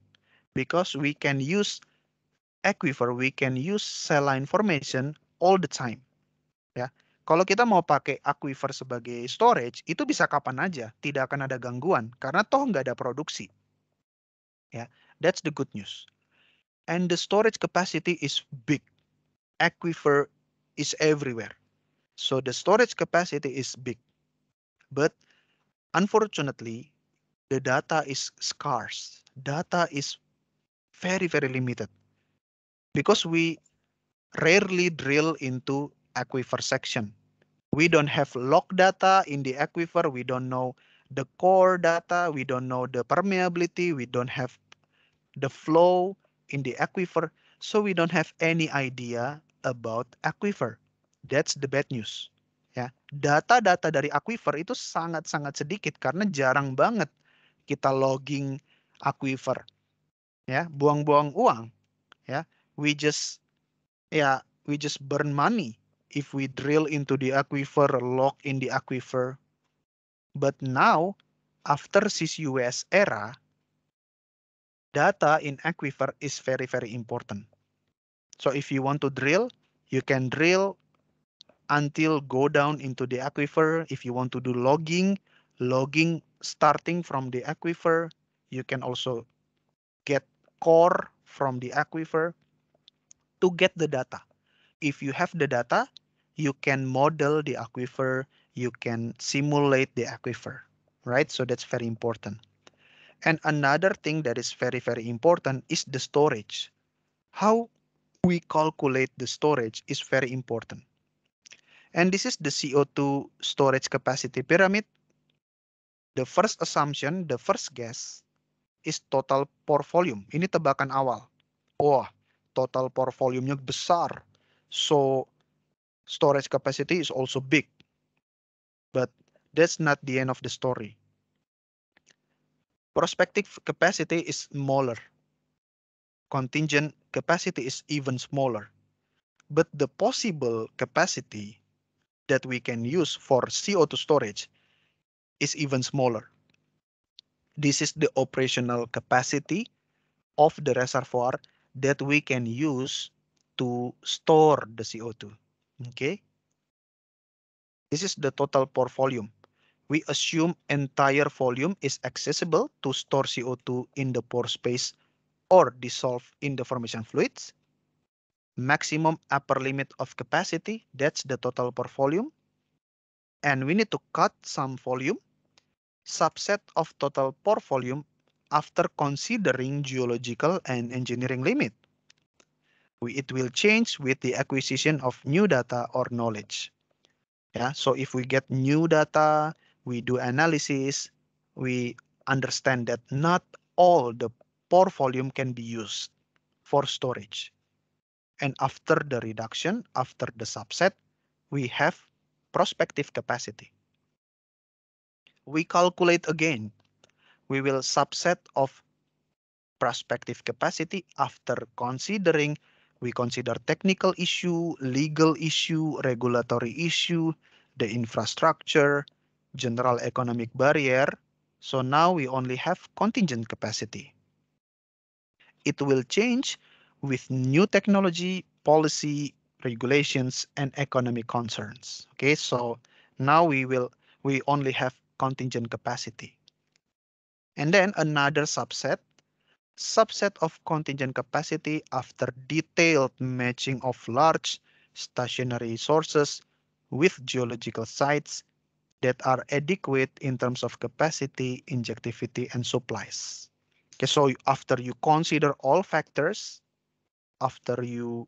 because we can use aquifer, we can use saline formation all the time. Ya, kalau kita mau pakai aquifer sebagai storage, itu bisa kapan aja, tidak akan ada gangguan karena toh nggak ada produksi. Ya, that's the good news. and the storage capacity is big. Aquifer is everywhere. So the storage capacity is big. But unfortunately, the data is scarce. Data is very, very limited because we rarely drill into aquifer section. We don't have log data in the aquifer. We don't know the core data. We don't know the permeability. We don't have the flow in the aquifer, so we don't have any idea about aquifer. That's the bad news. Ya, data-data dari aquifer itu sangat-sangat sedikit karena jarang banget kita logging aquifer. Ya, buang-buang uang. Ya, we just ya, we just burn money if we drill into the aquifer, log in the aquifer. But now after CCUS era, data in aquifer is very, very important. So if you want to drill, you can drill until go down into the aquifer. If you want to do logging, logging starting from the aquifer, you can also get core from the aquifer to get the data. If you have the data, you can model the aquifer, you can simulate the aquifer, right? So that's very important. And another thing that is very, very important is the storage. How we calculate the storage is very important. And this is the CO2 storage capacity pyramid. The first assumption, the first guess is total pore volume. Ini tebakan awal. Wah, total pore volume-nya besar. So storage capacity is also big. But that's not the end of the story prospective capacity is smaller. Contingent capacity is even smaller. But the possible capacity that we can use for CO2 storage is even smaller. This is the operational capacity of the reservoir that we can use to store the CO2. Okay. This is the total pore volume we assume entire volume is accessible to store CO2 in the pore space or dissolve in the formation fluids. Maximum upper limit of capacity, that's the total pore volume. And we need to cut some volume, subset of total pore volume after considering geological and engineering limit. It will change with the acquisition of new data or knowledge. Yeah, so if we get new data, we do analysis, we understand that not all the pore volume can be used for storage. And after the reduction, after the subset, we have prospective capacity. We calculate again. We will subset of prospective capacity after considering we consider technical issue, legal issue, regulatory issue, the infrastructure, general economic barrier, so now we only have contingent capacity. It will change with new technology, policy, regulations, and economic concerns. Okay, so now we will we only have contingent capacity. And then another subset, subset of contingent capacity after detailed matching of large stationary sources with geological sites that are adequate in terms of capacity, injectivity, and supplies. Okay, so after you consider all factors, after you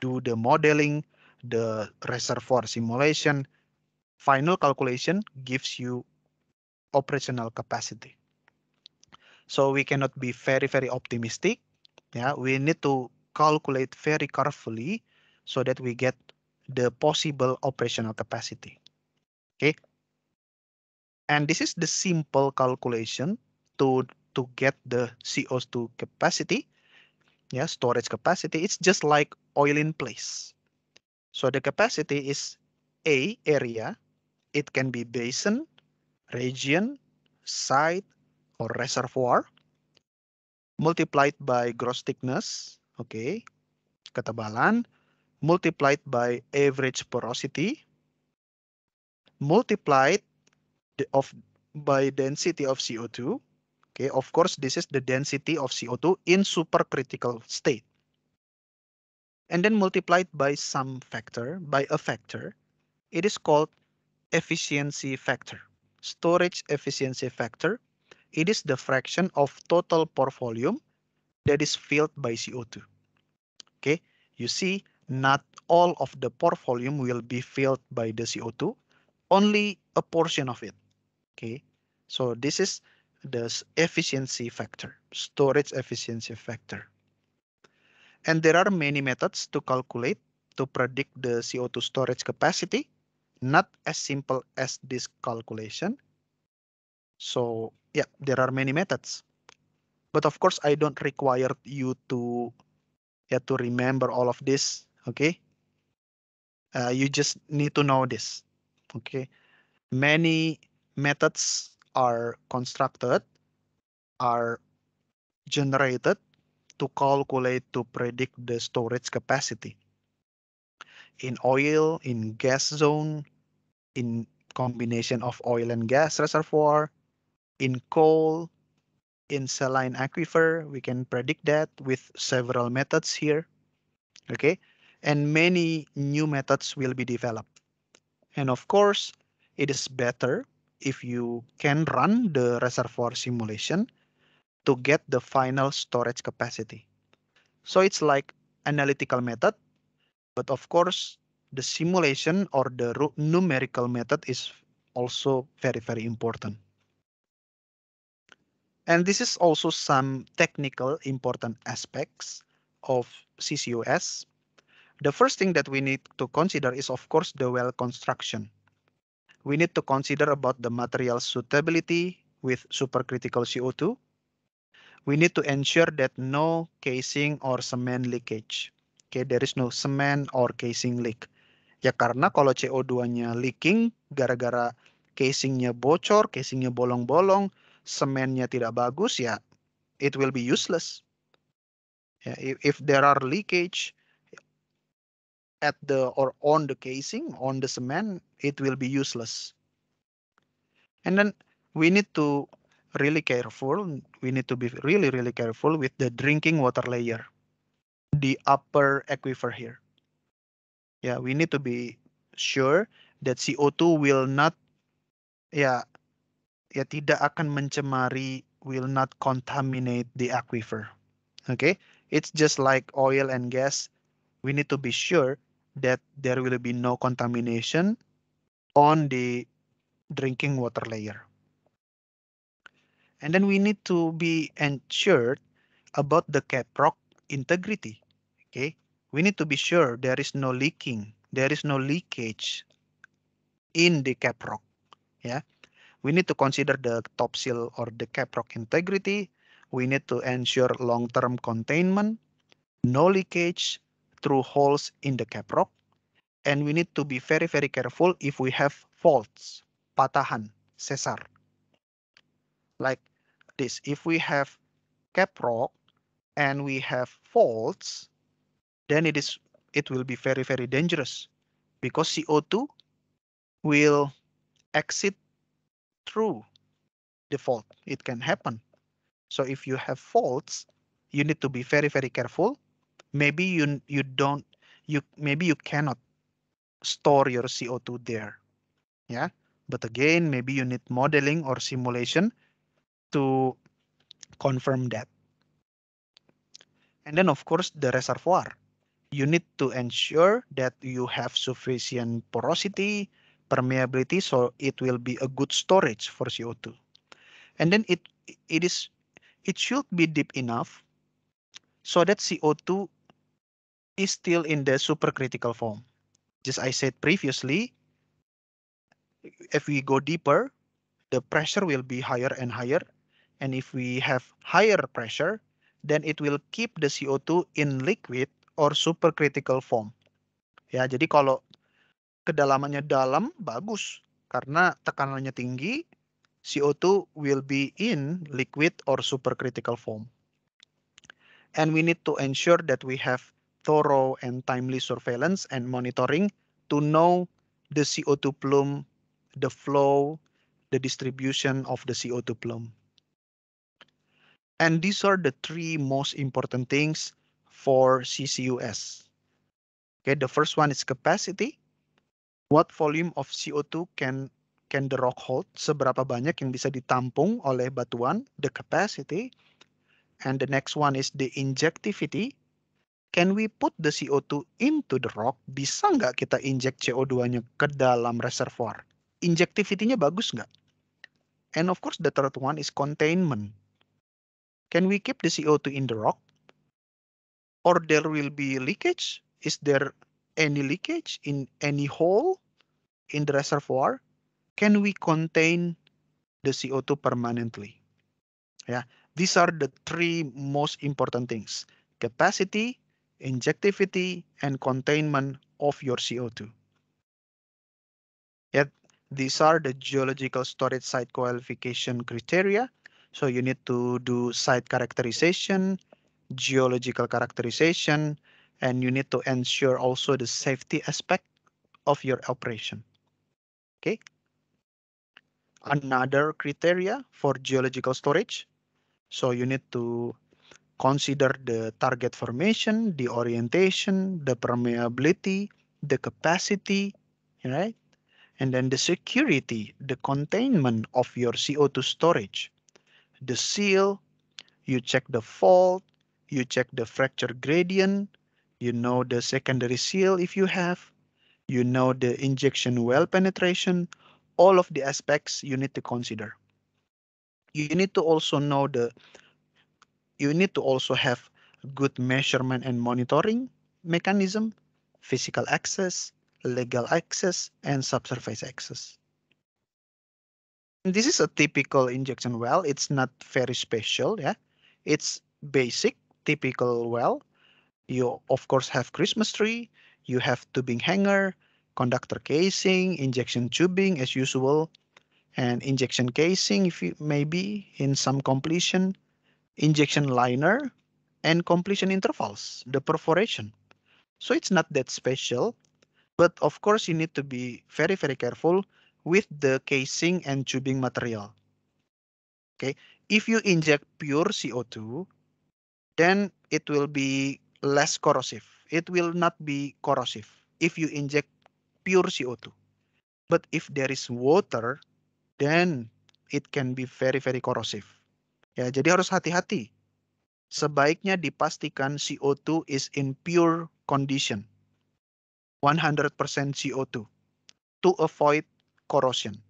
do the modeling, the reservoir simulation, final calculation gives you operational capacity. So we cannot be very, very optimistic. Yeah, we need to calculate very carefully so that we get the possible operational capacity. Okay, and this is the simple calculation to to get the CO2 capacity, yeah, storage capacity. It's just like oil in place. So the capacity is A area. It can be basin, region, site, or reservoir multiplied by gross thickness, okay, ketebalan, multiplied by average porosity, multiplied of by density of CO2. Okay, of course, this is the density of CO2 in supercritical state. And then multiplied by some factor, by a factor, it is called efficiency factor, storage efficiency factor. It is the fraction of total pore volume that is filled by CO2. Okay, you see not all of the pore volume will be filled by the CO2, only a portion of it. Okay, so this is the efficiency factor, storage efficiency factor. And there are many methods to calculate to predict the CO2 storage capacity, not as simple as this calculation. So yeah, there are many methods. But of course, I don't require you to yeah, to remember all of this. Okay. Uh, you just need to know this. Okay. Many methods are constructed, are generated to calculate to predict the storage capacity. In oil, in gas zone, in combination of oil and gas reservoir, in coal, in saline aquifer, we can predict that with several methods here. Okay, and many new methods will be developed. And of course, it is better if you can run the reservoir simulation to get the final storage capacity. So it's like analytical method, but of course the simulation or the numerical method is also very, very important. And this is also some technical important aspects of CCUS. The first thing that we need to consider is, of course, the well construction. we need to consider about the material suitability with supercritical CO2. We need to ensure that no casing or cement leakage. Okay, there is no cement or casing leak. Ya karena kalau CO2-nya leaking gara-gara casingnya bocor, casingnya bolong-bolong, semennya tidak bagus ya, it will be useless. Ya, if there are leakage, at the or on the casing on the cement, it will be useless. And then we need to really careful. We need to be really, really careful with the drinking water layer, the upper aquifer here. Yeah, we need to be sure that CO2 will not, yeah, ya tidak akan mencemari, will not contaminate the aquifer. Okay, it's just like oil and gas. We need to be sure that there will be no contamination on the drinking water layer. And then we need to be ensured about the caprock integrity. Okay, we need to be sure there is no leaking, there is no leakage in the caprock. Yeah, we need to consider the top seal or the caprock integrity. We need to ensure long-term containment, no leakage, through holes in the caprock. And we need to be very, very careful if we have faults, patahan, sesar. Like this, if we have caprock and we have faults, then it is it will be very, very dangerous because CO2 will exit through the fault. It can happen. So if you have faults, you need to be very, very careful maybe you you don't you maybe you cannot store your CO2 there. Yeah, but again, maybe you need modeling or simulation to confirm that. And then of course the reservoir. You need to ensure that you have sufficient porosity, permeability, so it will be a good storage for CO2. And then it it is it should be deep enough so that CO2 is still in the supercritical form. Just I said previously, if we go deeper, the pressure will be higher and higher. And if we have higher pressure, then it will keep the CO2 in liquid or supercritical form. Ya, jadi kalau kedalamannya dalam bagus karena tekanannya tinggi, CO2 will be in liquid or supercritical form. And we need to ensure that we have thorough and timely surveillance and monitoring to know the CO2 plume, the flow, the distribution of the CO2 plume. And these are the three most important things for CCUS. Okay, the first one is capacity. What volume of CO2 can can the rock hold? Seberapa banyak yang bisa ditampung oleh batuan? The capacity. And the next one is the injectivity. can we put the CO2 into the rock? Bisa nggak kita inject CO2-nya ke dalam reservoir? Injectivity-nya bagus nggak? And of course the third one is containment. Can we keep the CO2 in the rock? Or there will be leakage? Is there any leakage in any hole in the reservoir? Can we contain the CO2 permanently? Yeah, these are the three most important things. Capacity, injectivity and containment of your CO2. Yet these are the geological storage site qualification criteria. So you need to do site characterization, geological characterization, and you need to ensure also the safety aspect of your operation. Okay. Another criteria for geological storage. So you need to Consider the target formation, the orientation, the permeability, the capacity, right? And then the security, the containment of your CO2 storage, the seal, you check the fault, you check the fracture gradient, you know the secondary seal if you have, you know the injection well penetration, all of the aspects you need to consider. You need to also know the you need to also have good measurement and monitoring mechanism, physical access, legal access, and subsurface access. This is a typical injection well. It's not very special. Yeah, it's basic, typical well. You of course have Christmas tree. You have tubing hanger, conductor casing, injection tubing as usual, and injection casing if you maybe in some completion, injection liner and completion intervals, the perforation. So it's not that special, but of course you need to be very, very careful with the casing and tubing material. Okay, if you inject pure CO2, then it will be less corrosive. It will not be corrosive if you inject pure CO2. But if there is water, then it can be very, very corrosive. Ya, jadi harus hati-hati. Sebaiknya dipastikan CO2 is in pure condition. 100% CO2 to avoid corrosion.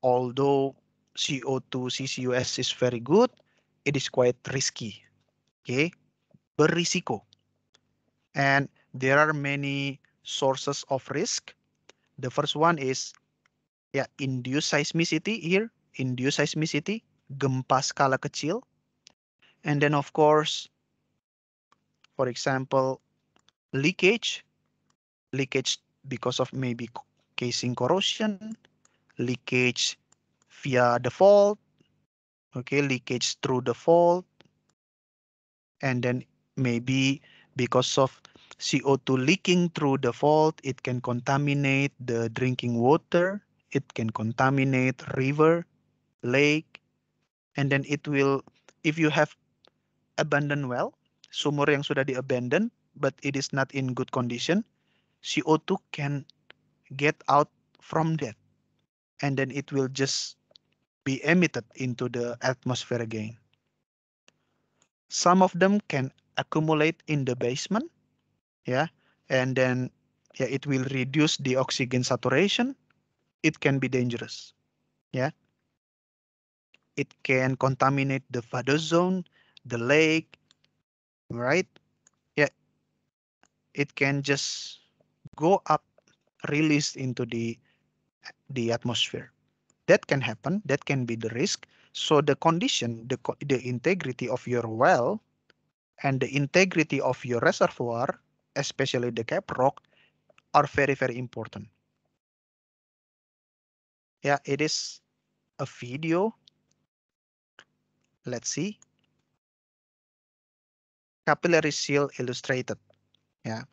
Although CO2 CCUS is very good, it is quite risky. Okay, berisiko. And there are many sources of risk. The first one is yeah, induced seismicity here. induced seismicity, gempa skala kecil. And then of course, for example, leakage, leakage because of maybe casing corrosion, leakage via the fault, okay, leakage through the fault, and then maybe because of CO2 leaking through the fault, it can contaminate the drinking water, it can contaminate river, lake, and then it will, if you have abandoned well, sumur yang sudah di abandon, but it is not in good condition, CO2 can get out from that, and then it will just be emitted into the atmosphere again. Some of them can accumulate in the basement, yeah, and then yeah, it will reduce the oxygen saturation. It can be dangerous, yeah. it can contaminate the zone, the lake, right? Yeah, it can just go up, released into the the atmosphere. That can happen. That can be the risk. So the condition, the the integrity of your well, and the integrity of your reservoir, especially the cap rock, are very very important. Yeah, it is a video Let's see. Capillary seal illustrated. Yeah.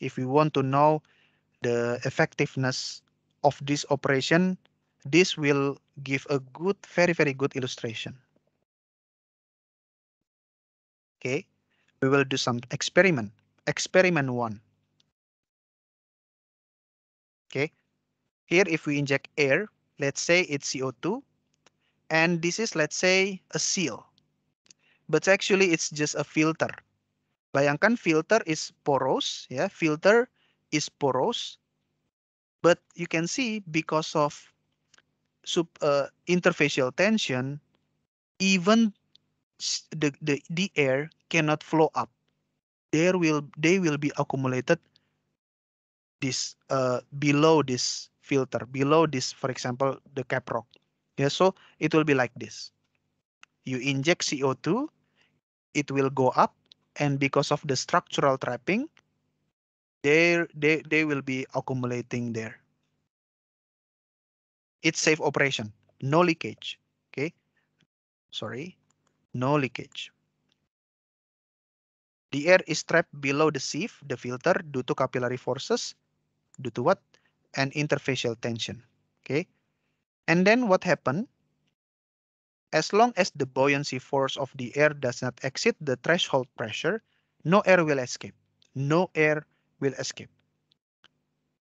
If we want to know the effectiveness of this operation, this will give a good, very, very good illustration. Okay, we will do some experiment. Experiment one. Okay, here if we inject air, let's say it's CO2, and this is let's say a seal but actually it's just a filter bayangkan filter is porous yeah filter is porous but you can see because of sub uh, interfacial tension even the, the the air cannot flow up there will they will be accumulated this uh, below this filter below this for example the caprock. Yeah, so it will be like this. You inject CO2, it will go up, and because of the structural trapping, they, they, they will be accumulating there. It's safe operation, no leakage. Okay, sorry, no leakage. The air is trapped below the sieve, the filter, due to capillary forces, due to what? An interfacial tension. Okay, and then what happened? As long as the buoyancy force of the air does not exceed the threshold pressure, no air will escape. No air will escape.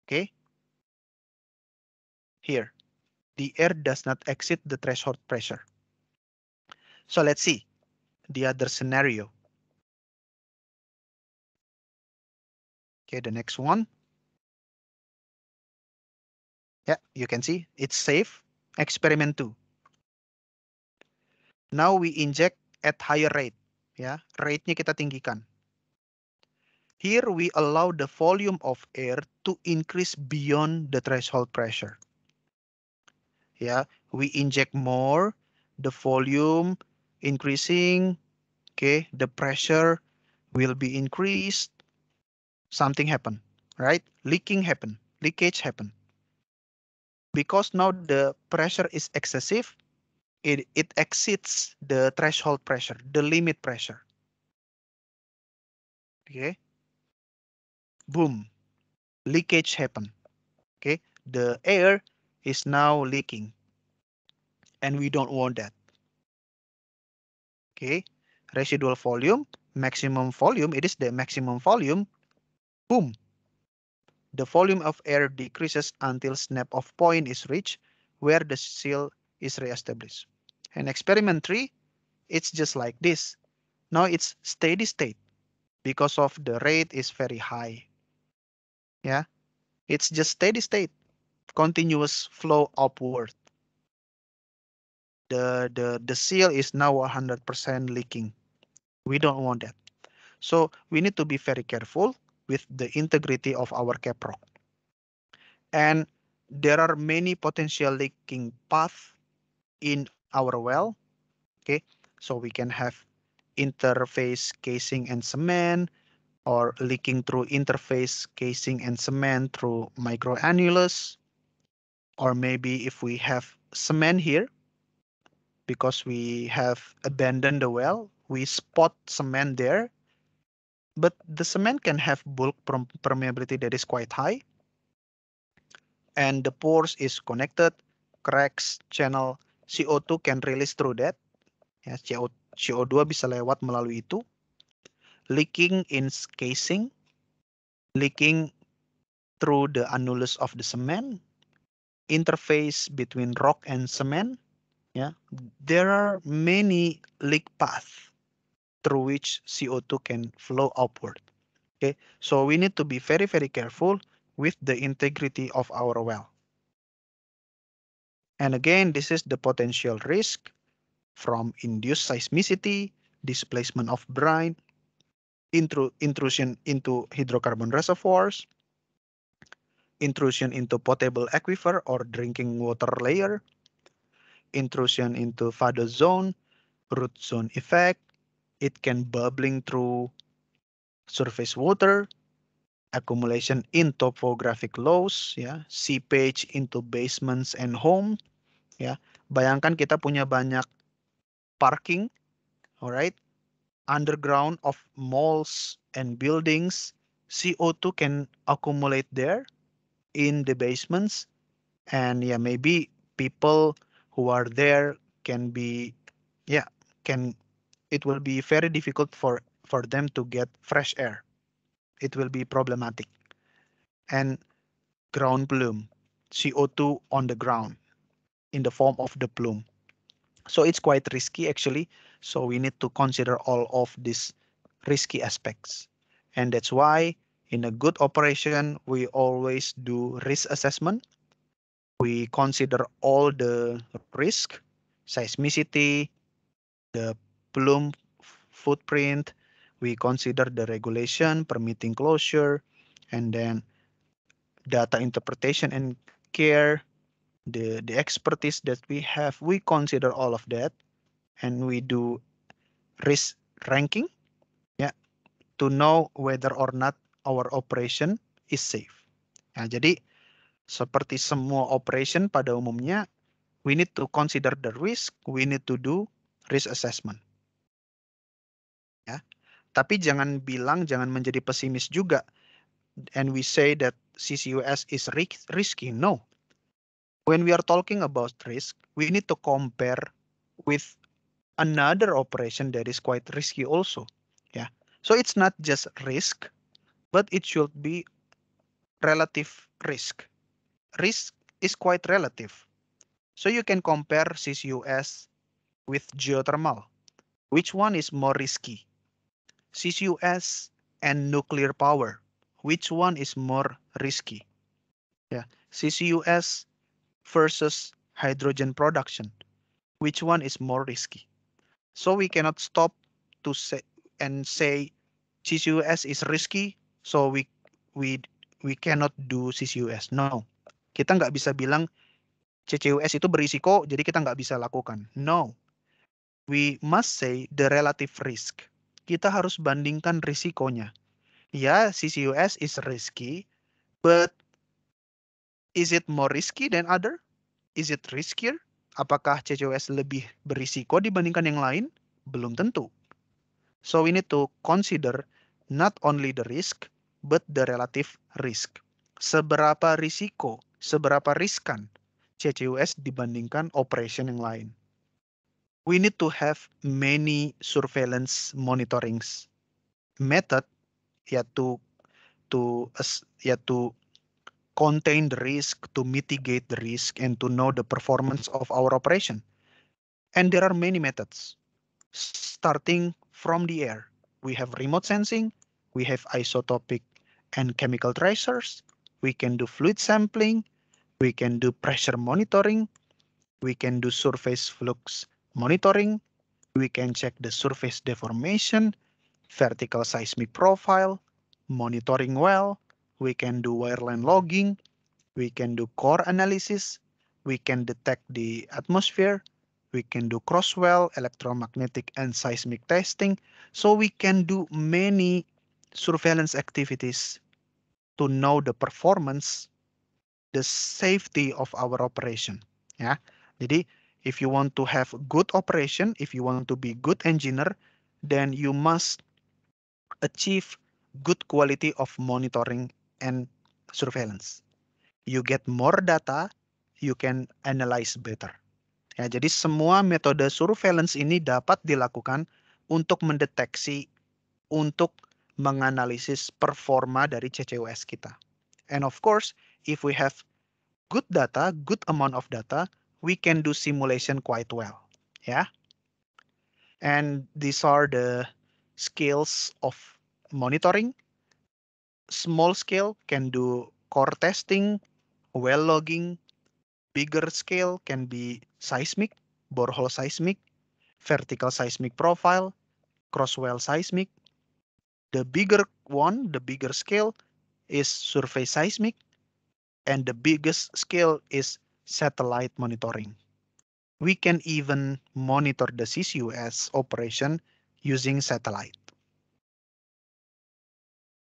Okay. Here, the air does not exceed the threshold pressure. So let's see the other scenario. Okay, the next one. Yeah, you can see it's safe experiment 2. Now we inject at higher rate. Ya, rate-nya kita tinggikan. Here we allow the volume of air to increase beyond the threshold pressure. Ya, we inject more, the volume increasing, okay, the pressure will be increased. Something happen, right? Leaking happen, leakage happen because now the pressure is excessive, it, it exceeds the threshold pressure, the limit pressure. Okay. Boom. Leakage happen. Okay. The air is now leaking. And we don't want that. Okay. Residual volume, maximum volume, it is the maximum volume. Boom the volume of air decreases until snap-off point is reached, where the seal is reestablished. And experiment 3, it's just like this. Now it's steady state because of the rate is very high. Yeah, it's just steady state, continuous flow upward. The, the, the seal is now 100% leaking. We don't want that. So we need to be very careful with the integrity of our caprock. And there are many potential leaking paths in our well. Okay, so we can have interface casing and cement or leaking through interface casing and cement through microannulus. Or maybe if we have cement here, because we have abandoned the well, we spot cement there but the cement can have bulk permeability that is quite high. And the pores is connected, cracks, channel, CO2 can release through that. Ya, CO, CO2 bisa lewat melalui itu. Leaking in casing, leaking through the annulus of the cement, interface between rock and cement. Yeah, there are many leak paths through which CO2 can flow upward. Okay, so we need to be very, very careful with the integrity of our well. And again, this is the potential risk from induced seismicity, displacement of brine, intru intrusion into hydrocarbon reservoirs, intrusion into potable aquifer or drinking water layer, intrusion into fado zone, root zone effect, it can bubbling through surface water, accumulation in topographic lows, ya, seepage into basements and home, ya. Bayangkan kita punya banyak parking, alright, underground of malls and buildings, CO2 can accumulate there in the basements, and yeah, maybe people who are there can be, yeah, can it will be very difficult for for them to get fresh air. It will be problematic. And ground plume, CO2 on the ground in the form of the plume. So it's quite risky actually. So we need to consider all of these risky aspects. And that's why in a good operation, we always do risk assessment. We consider all the risk, seismicity, the plume footprint, we consider the regulation permitting closure, and then data interpretation and care, the, the expertise that we have, we consider all of that, and we do risk ranking yeah, to know whether or not our operation is safe. Nah, jadi seperti semua operation pada umumnya, we need to consider the risk, we need to do risk assessment. ya. Tapi jangan bilang jangan menjadi pesimis juga. And we say that CCUS is risky. No. When we are talking about risk, we need to compare with another operation that is quite risky also. Yeah. So it's not just risk, but it should be relative risk. Risk is quite relative. So you can compare CCUS with geothermal. Which one is more risky? CCUS and nuclear power. Which one is more risky? Yeah, CCUS versus hydrogen production. Which one is more risky? So we cannot stop to say and say CCUS is risky, so we we we cannot do CCUS. No, kita nggak bisa bilang CCUS itu berisiko, jadi kita nggak bisa lakukan. No, we must say the relative risk. kita harus bandingkan risikonya. Ya, CCUS is risky, but is it more risky than other? Is it riskier? Apakah CCUS lebih berisiko dibandingkan yang lain? Belum tentu. So we need to consider not only the risk, but the relative risk. Seberapa risiko, seberapa riskan CCUS dibandingkan operation yang lain. we need to have many surveillance monitorings method yeah to to yeah to contain the risk to mitigate the risk and to know the performance of our operation and there are many methods starting from the air we have remote sensing we have isotopic and chemical tracers we can do fluid sampling we can do pressure monitoring we can do surface flux monitoring, we can check the surface deformation, vertical seismic profile, monitoring well, we can do wireline logging, we can do core analysis, we can detect the atmosphere, we can do crosswell, electromagnetic and seismic testing. So we can do many surveillance activities to know the performance, the safety of our operation. Yeah, jadi If you want to have good operation, if you want to be good engineer, then you must achieve good quality of monitoring and surveillance. You get more data, you can analyze better. Ya, jadi semua metode surveillance ini dapat dilakukan untuk mendeteksi, untuk menganalisis performa dari CCUS kita. And of course, if we have good data, good amount of data, we can do simulation quite well. Yeah. And these are the scales of monitoring. Small scale can do core testing, well logging. Bigger scale can be seismic, borehole seismic, vertical seismic profile, crosswell seismic. The bigger one, the bigger scale is surface seismic, and the biggest scale is satellite monitoring. We can even monitor the CCUS operation using satellite.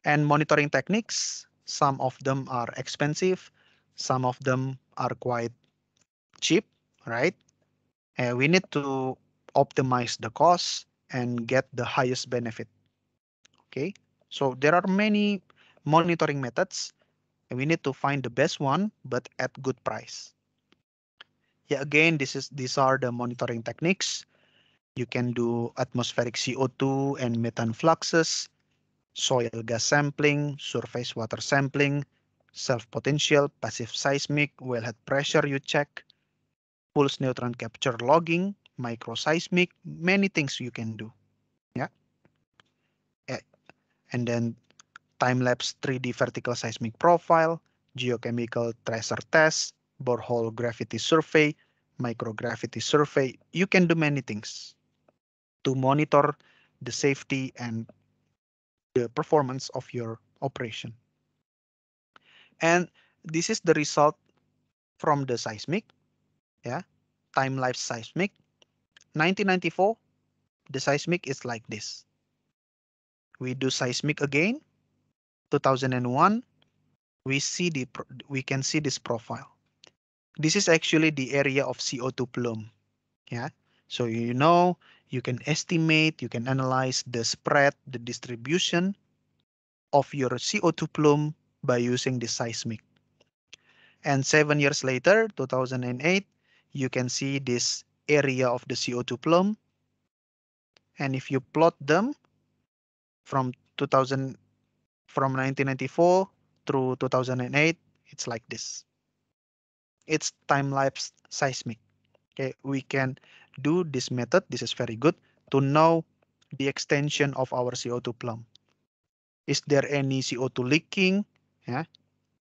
And monitoring techniques, some of them are expensive, some of them are quite cheap, right? And we need to optimize the cost and get the highest benefit. Okay, so there are many monitoring methods and we need to find the best one, but at good price yeah, again, this is these are the monitoring techniques. You can do atmospheric CO2 and methane fluxes, soil gas sampling, surface water sampling, self-potential, passive seismic, wellhead pressure you check, pulse neutron capture logging, microseismic, many things you can do. Yeah. Eh, and then time-lapse 3D vertical seismic profile, geochemical tracer test, borehole gravity survey, microgravity survey. You can do many things to monitor the safety and the performance of your operation. And this is the result from the seismic, yeah, time life seismic. 1994, the seismic is like this. We do seismic again. 2001, we see the we can see this profile. This is actually the area of CO2 plume. Yeah, so you know you can estimate, you can analyze the spread, the distribution of your CO2 plume by using the seismic. And seven years later, 2008, you can see this area of the CO2 plume. And if you plot them from 2000 from 1994 through 2008, it's like this. its time lapse seismic. Okay, we can do this method. This is very good to know the extension of our CO2 plume. Is there any CO2 leaking? yeah.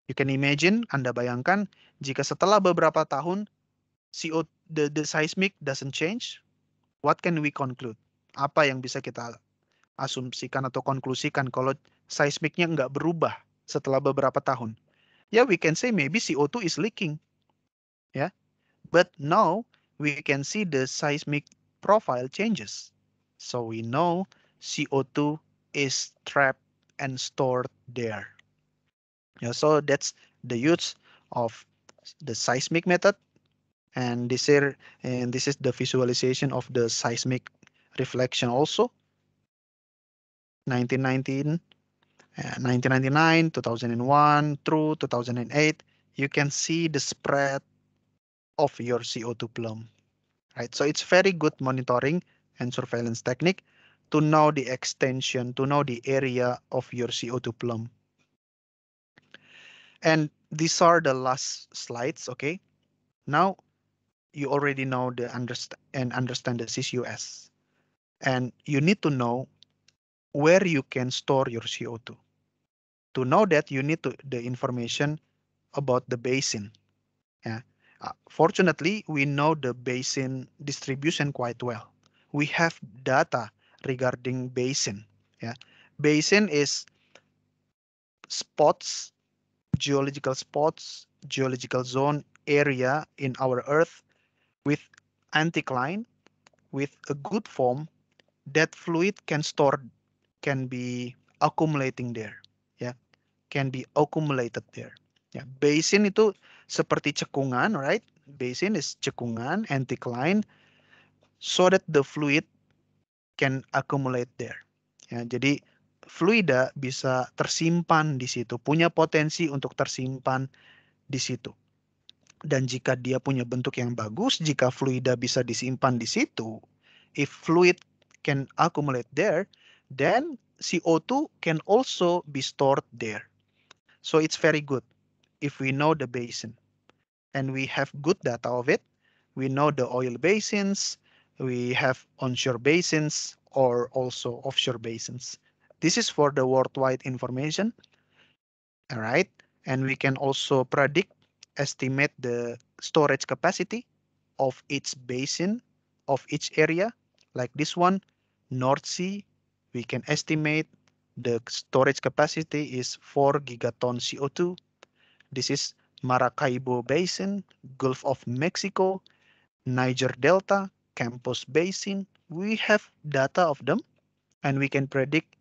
you can imagine, Anda bayangkan jika setelah beberapa tahun CO the, the seismic doesn't change, what can we conclude? Apa yang bisa kita asumsikan atau konklusikan kalau seismiknya nggak berubah setelah beberapa tahun? Ya, yeah, we can say maybe CO2 is leaking. Yeah, but now we can see the seismic profile changes. So we know CO2 is trapped and stored there. Yeah, so that's the use of the seismic method. And this here, and this is the visualization of the seismic reflection also. 1919, uh, 1999, 2001 through 2008, you can see the spread of your CO2 plume. Right, so it's very good monitoring and surveillance technique to know the extension, to know the area of your CO2 plume. And these are the last slides, okay? Now you already know the understand and understand the CCUS. And you need to know where you can store your CO2. To know that you need to, the information about the basin. Yeah. Uh, fortunately, we know the basin distribution quite well. We have data regarding basin. Yeah, basin is spots, geological spots, geological zone area in our Earth with anticline, with a good form that fluid can store, can be accumulating there. Yeah, can be accumulated there. Yeah, basin itu seperti cekungan, right? Basin is cekungan, anticline, so that the fluid can accumulate there. Ya, jadi fluida bisa tersimpan di situ, punya potensi untuk tersimpan di situ. Dan jika dia punya bentuk yang bagus, jika fluida bisa disimpan di situ, if fluid can accumulate there, then CO2 can also be stored there. So it's very good. if we know the basin and we have good data of it. We know the oil basins, we have onshore basins or also offshore basins. This is for the worldwide information. All right, and we can also predict, estimate the storage capacity of each basin of each area like this one, North Sea, we can estimate the storage capacity is 4 gigaton CO2 this is Maracaibo Basin, Gulf of Mexico, Niger Delta, Campos Basin. We have data of them and we can predict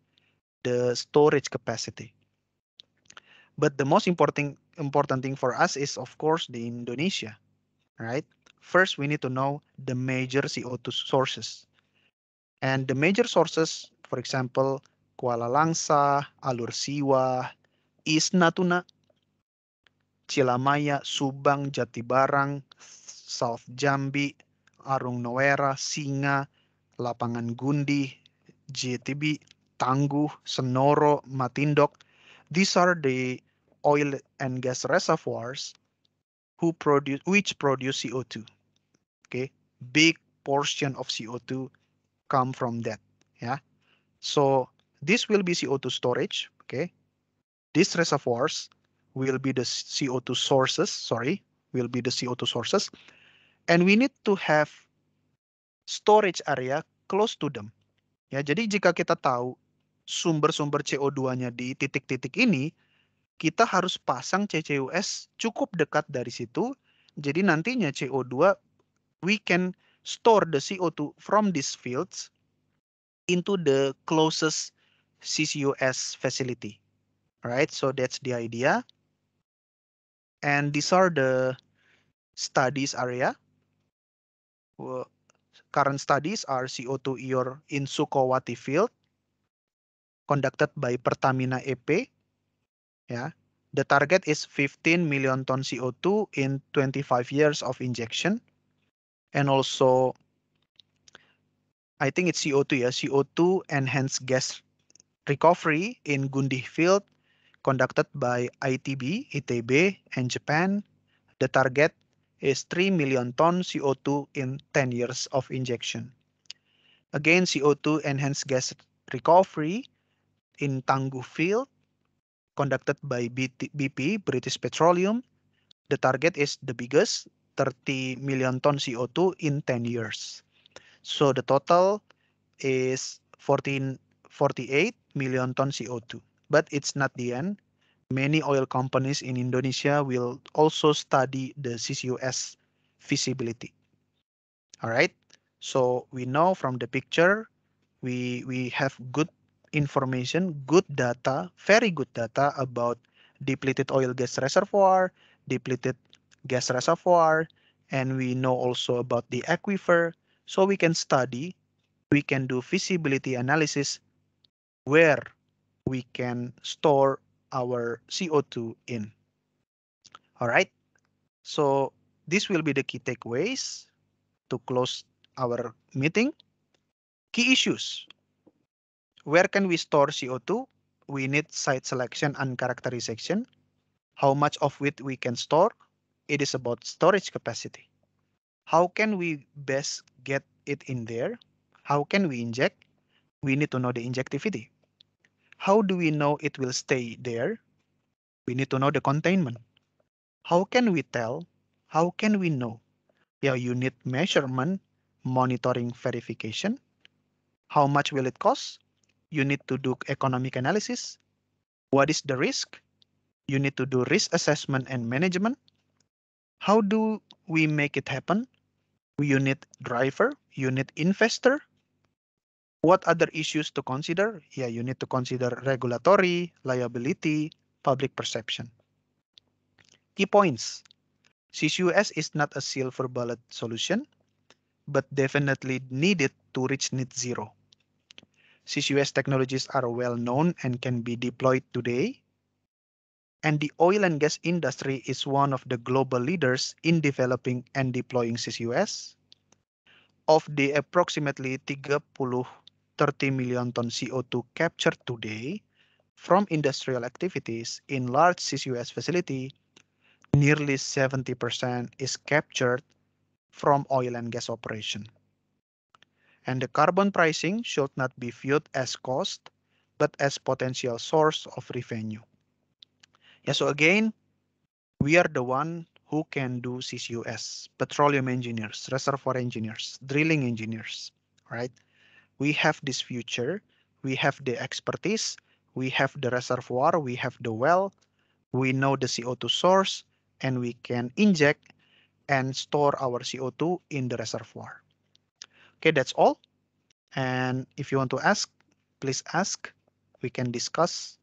the storage capacity. But the most important important thing for us is of course the Indonesia, right? First, we need to know the major CO2 sources. And the major sources, for example, Kuala Langsa, Alur Siwa, East Natuna, Cilamaya, Subang, Jatibarang, South Jambi, Arung Noera, Singa, Lapangan Gundi, JTB, Tangguh, Senoro, Matindok. These are the oil and gas reservoirs who produce which produce CO2. Okay, big portion of CO2 come from that. Yeah, so this will be CO2 storage. Okay, these reservoirs will be the CO2 sources, sorry, will be the CO2 sources. And we need to have storage area close to them. Ya, jadi jika kita tahu sumber-sumber CO2-nya di titik-titik ini, kita harus pasang CCUS cukup dekat dari situ. Jadi nantinya CO2 we can store the CO2 from these fields into the closest CCUS facility. right? So that's the idea and these are the studies area. current studies are CO2 EOR in Sukowati field conducted by Pertamina EP. Yeah. The target is 15 million ton CO2 in 25 years of injection. And also, I think it's CO2, yeah, CO2 enhanced gas recovery in Gundih field conducted by ITB, ITB, and Japan. The target is 3 million ton CO2 in 10 years of injection. Again, CO2 enhanced gas recovery in Tangguh field conducted by BP, British Petroleum. The target is the biggest, 30 million ton CO2 in 10 years. So the total is 14, 48 million ton CO2. But it's not the end. Many oil companies in Indonesia will also study the CCUS feasibility. All right. So we know from the picture, we we have good information, good data, very good data about depleted oil gas reservoir, depleted gas reservoir, and we know also about the aquifer. So we can study, we can do feasibility analysis where we can store our CO2 in. All right, so this will be the key takeaways to close our meeting. Key issues. Where can we store CO2? We need site selection and characterization. How much of it we can store? It is about storage capacity. How can we best get it in there? How can we inject? We need to know the injectivity. How do we know it will stay there? We need to know the containment. How can we tell? How can we know? Yeah, you need measurement, monitoring, verification. How much will it cost? You need to do economic analysis. What is the risk? You need to do risk assessment and management. How do we make it happen? You need driver, you need investor, what other issues to consider? Yeah, you need to consider regulatory, liability, public perception. Key points. CCUS is not a silver bullet solution, but definitely needed to reach net zero. CCUS technologies are well known and can be deployed today. And the oil and gas industry is one of the global leaders in developing and deploying CCUS. Of the approximately 30 30 million ton CO2 captured today from industrial activities in large CCUS facility, nearly 70% is captured from oil and gas operation. And the carbon pricing should not be viewed as cost, but as potential source of revenue. Yeah, so again, we are the one who can do CCUS, petroleum engineers, reservoir engineers, drilling engineers, right? we have this future, we have the expertise, we have the reservoir, we have the well, we know the CO2 source, and we can inject and store our CO2 in the reservoir. Okay, that's all. And if you want to ask, please ask. We can discuss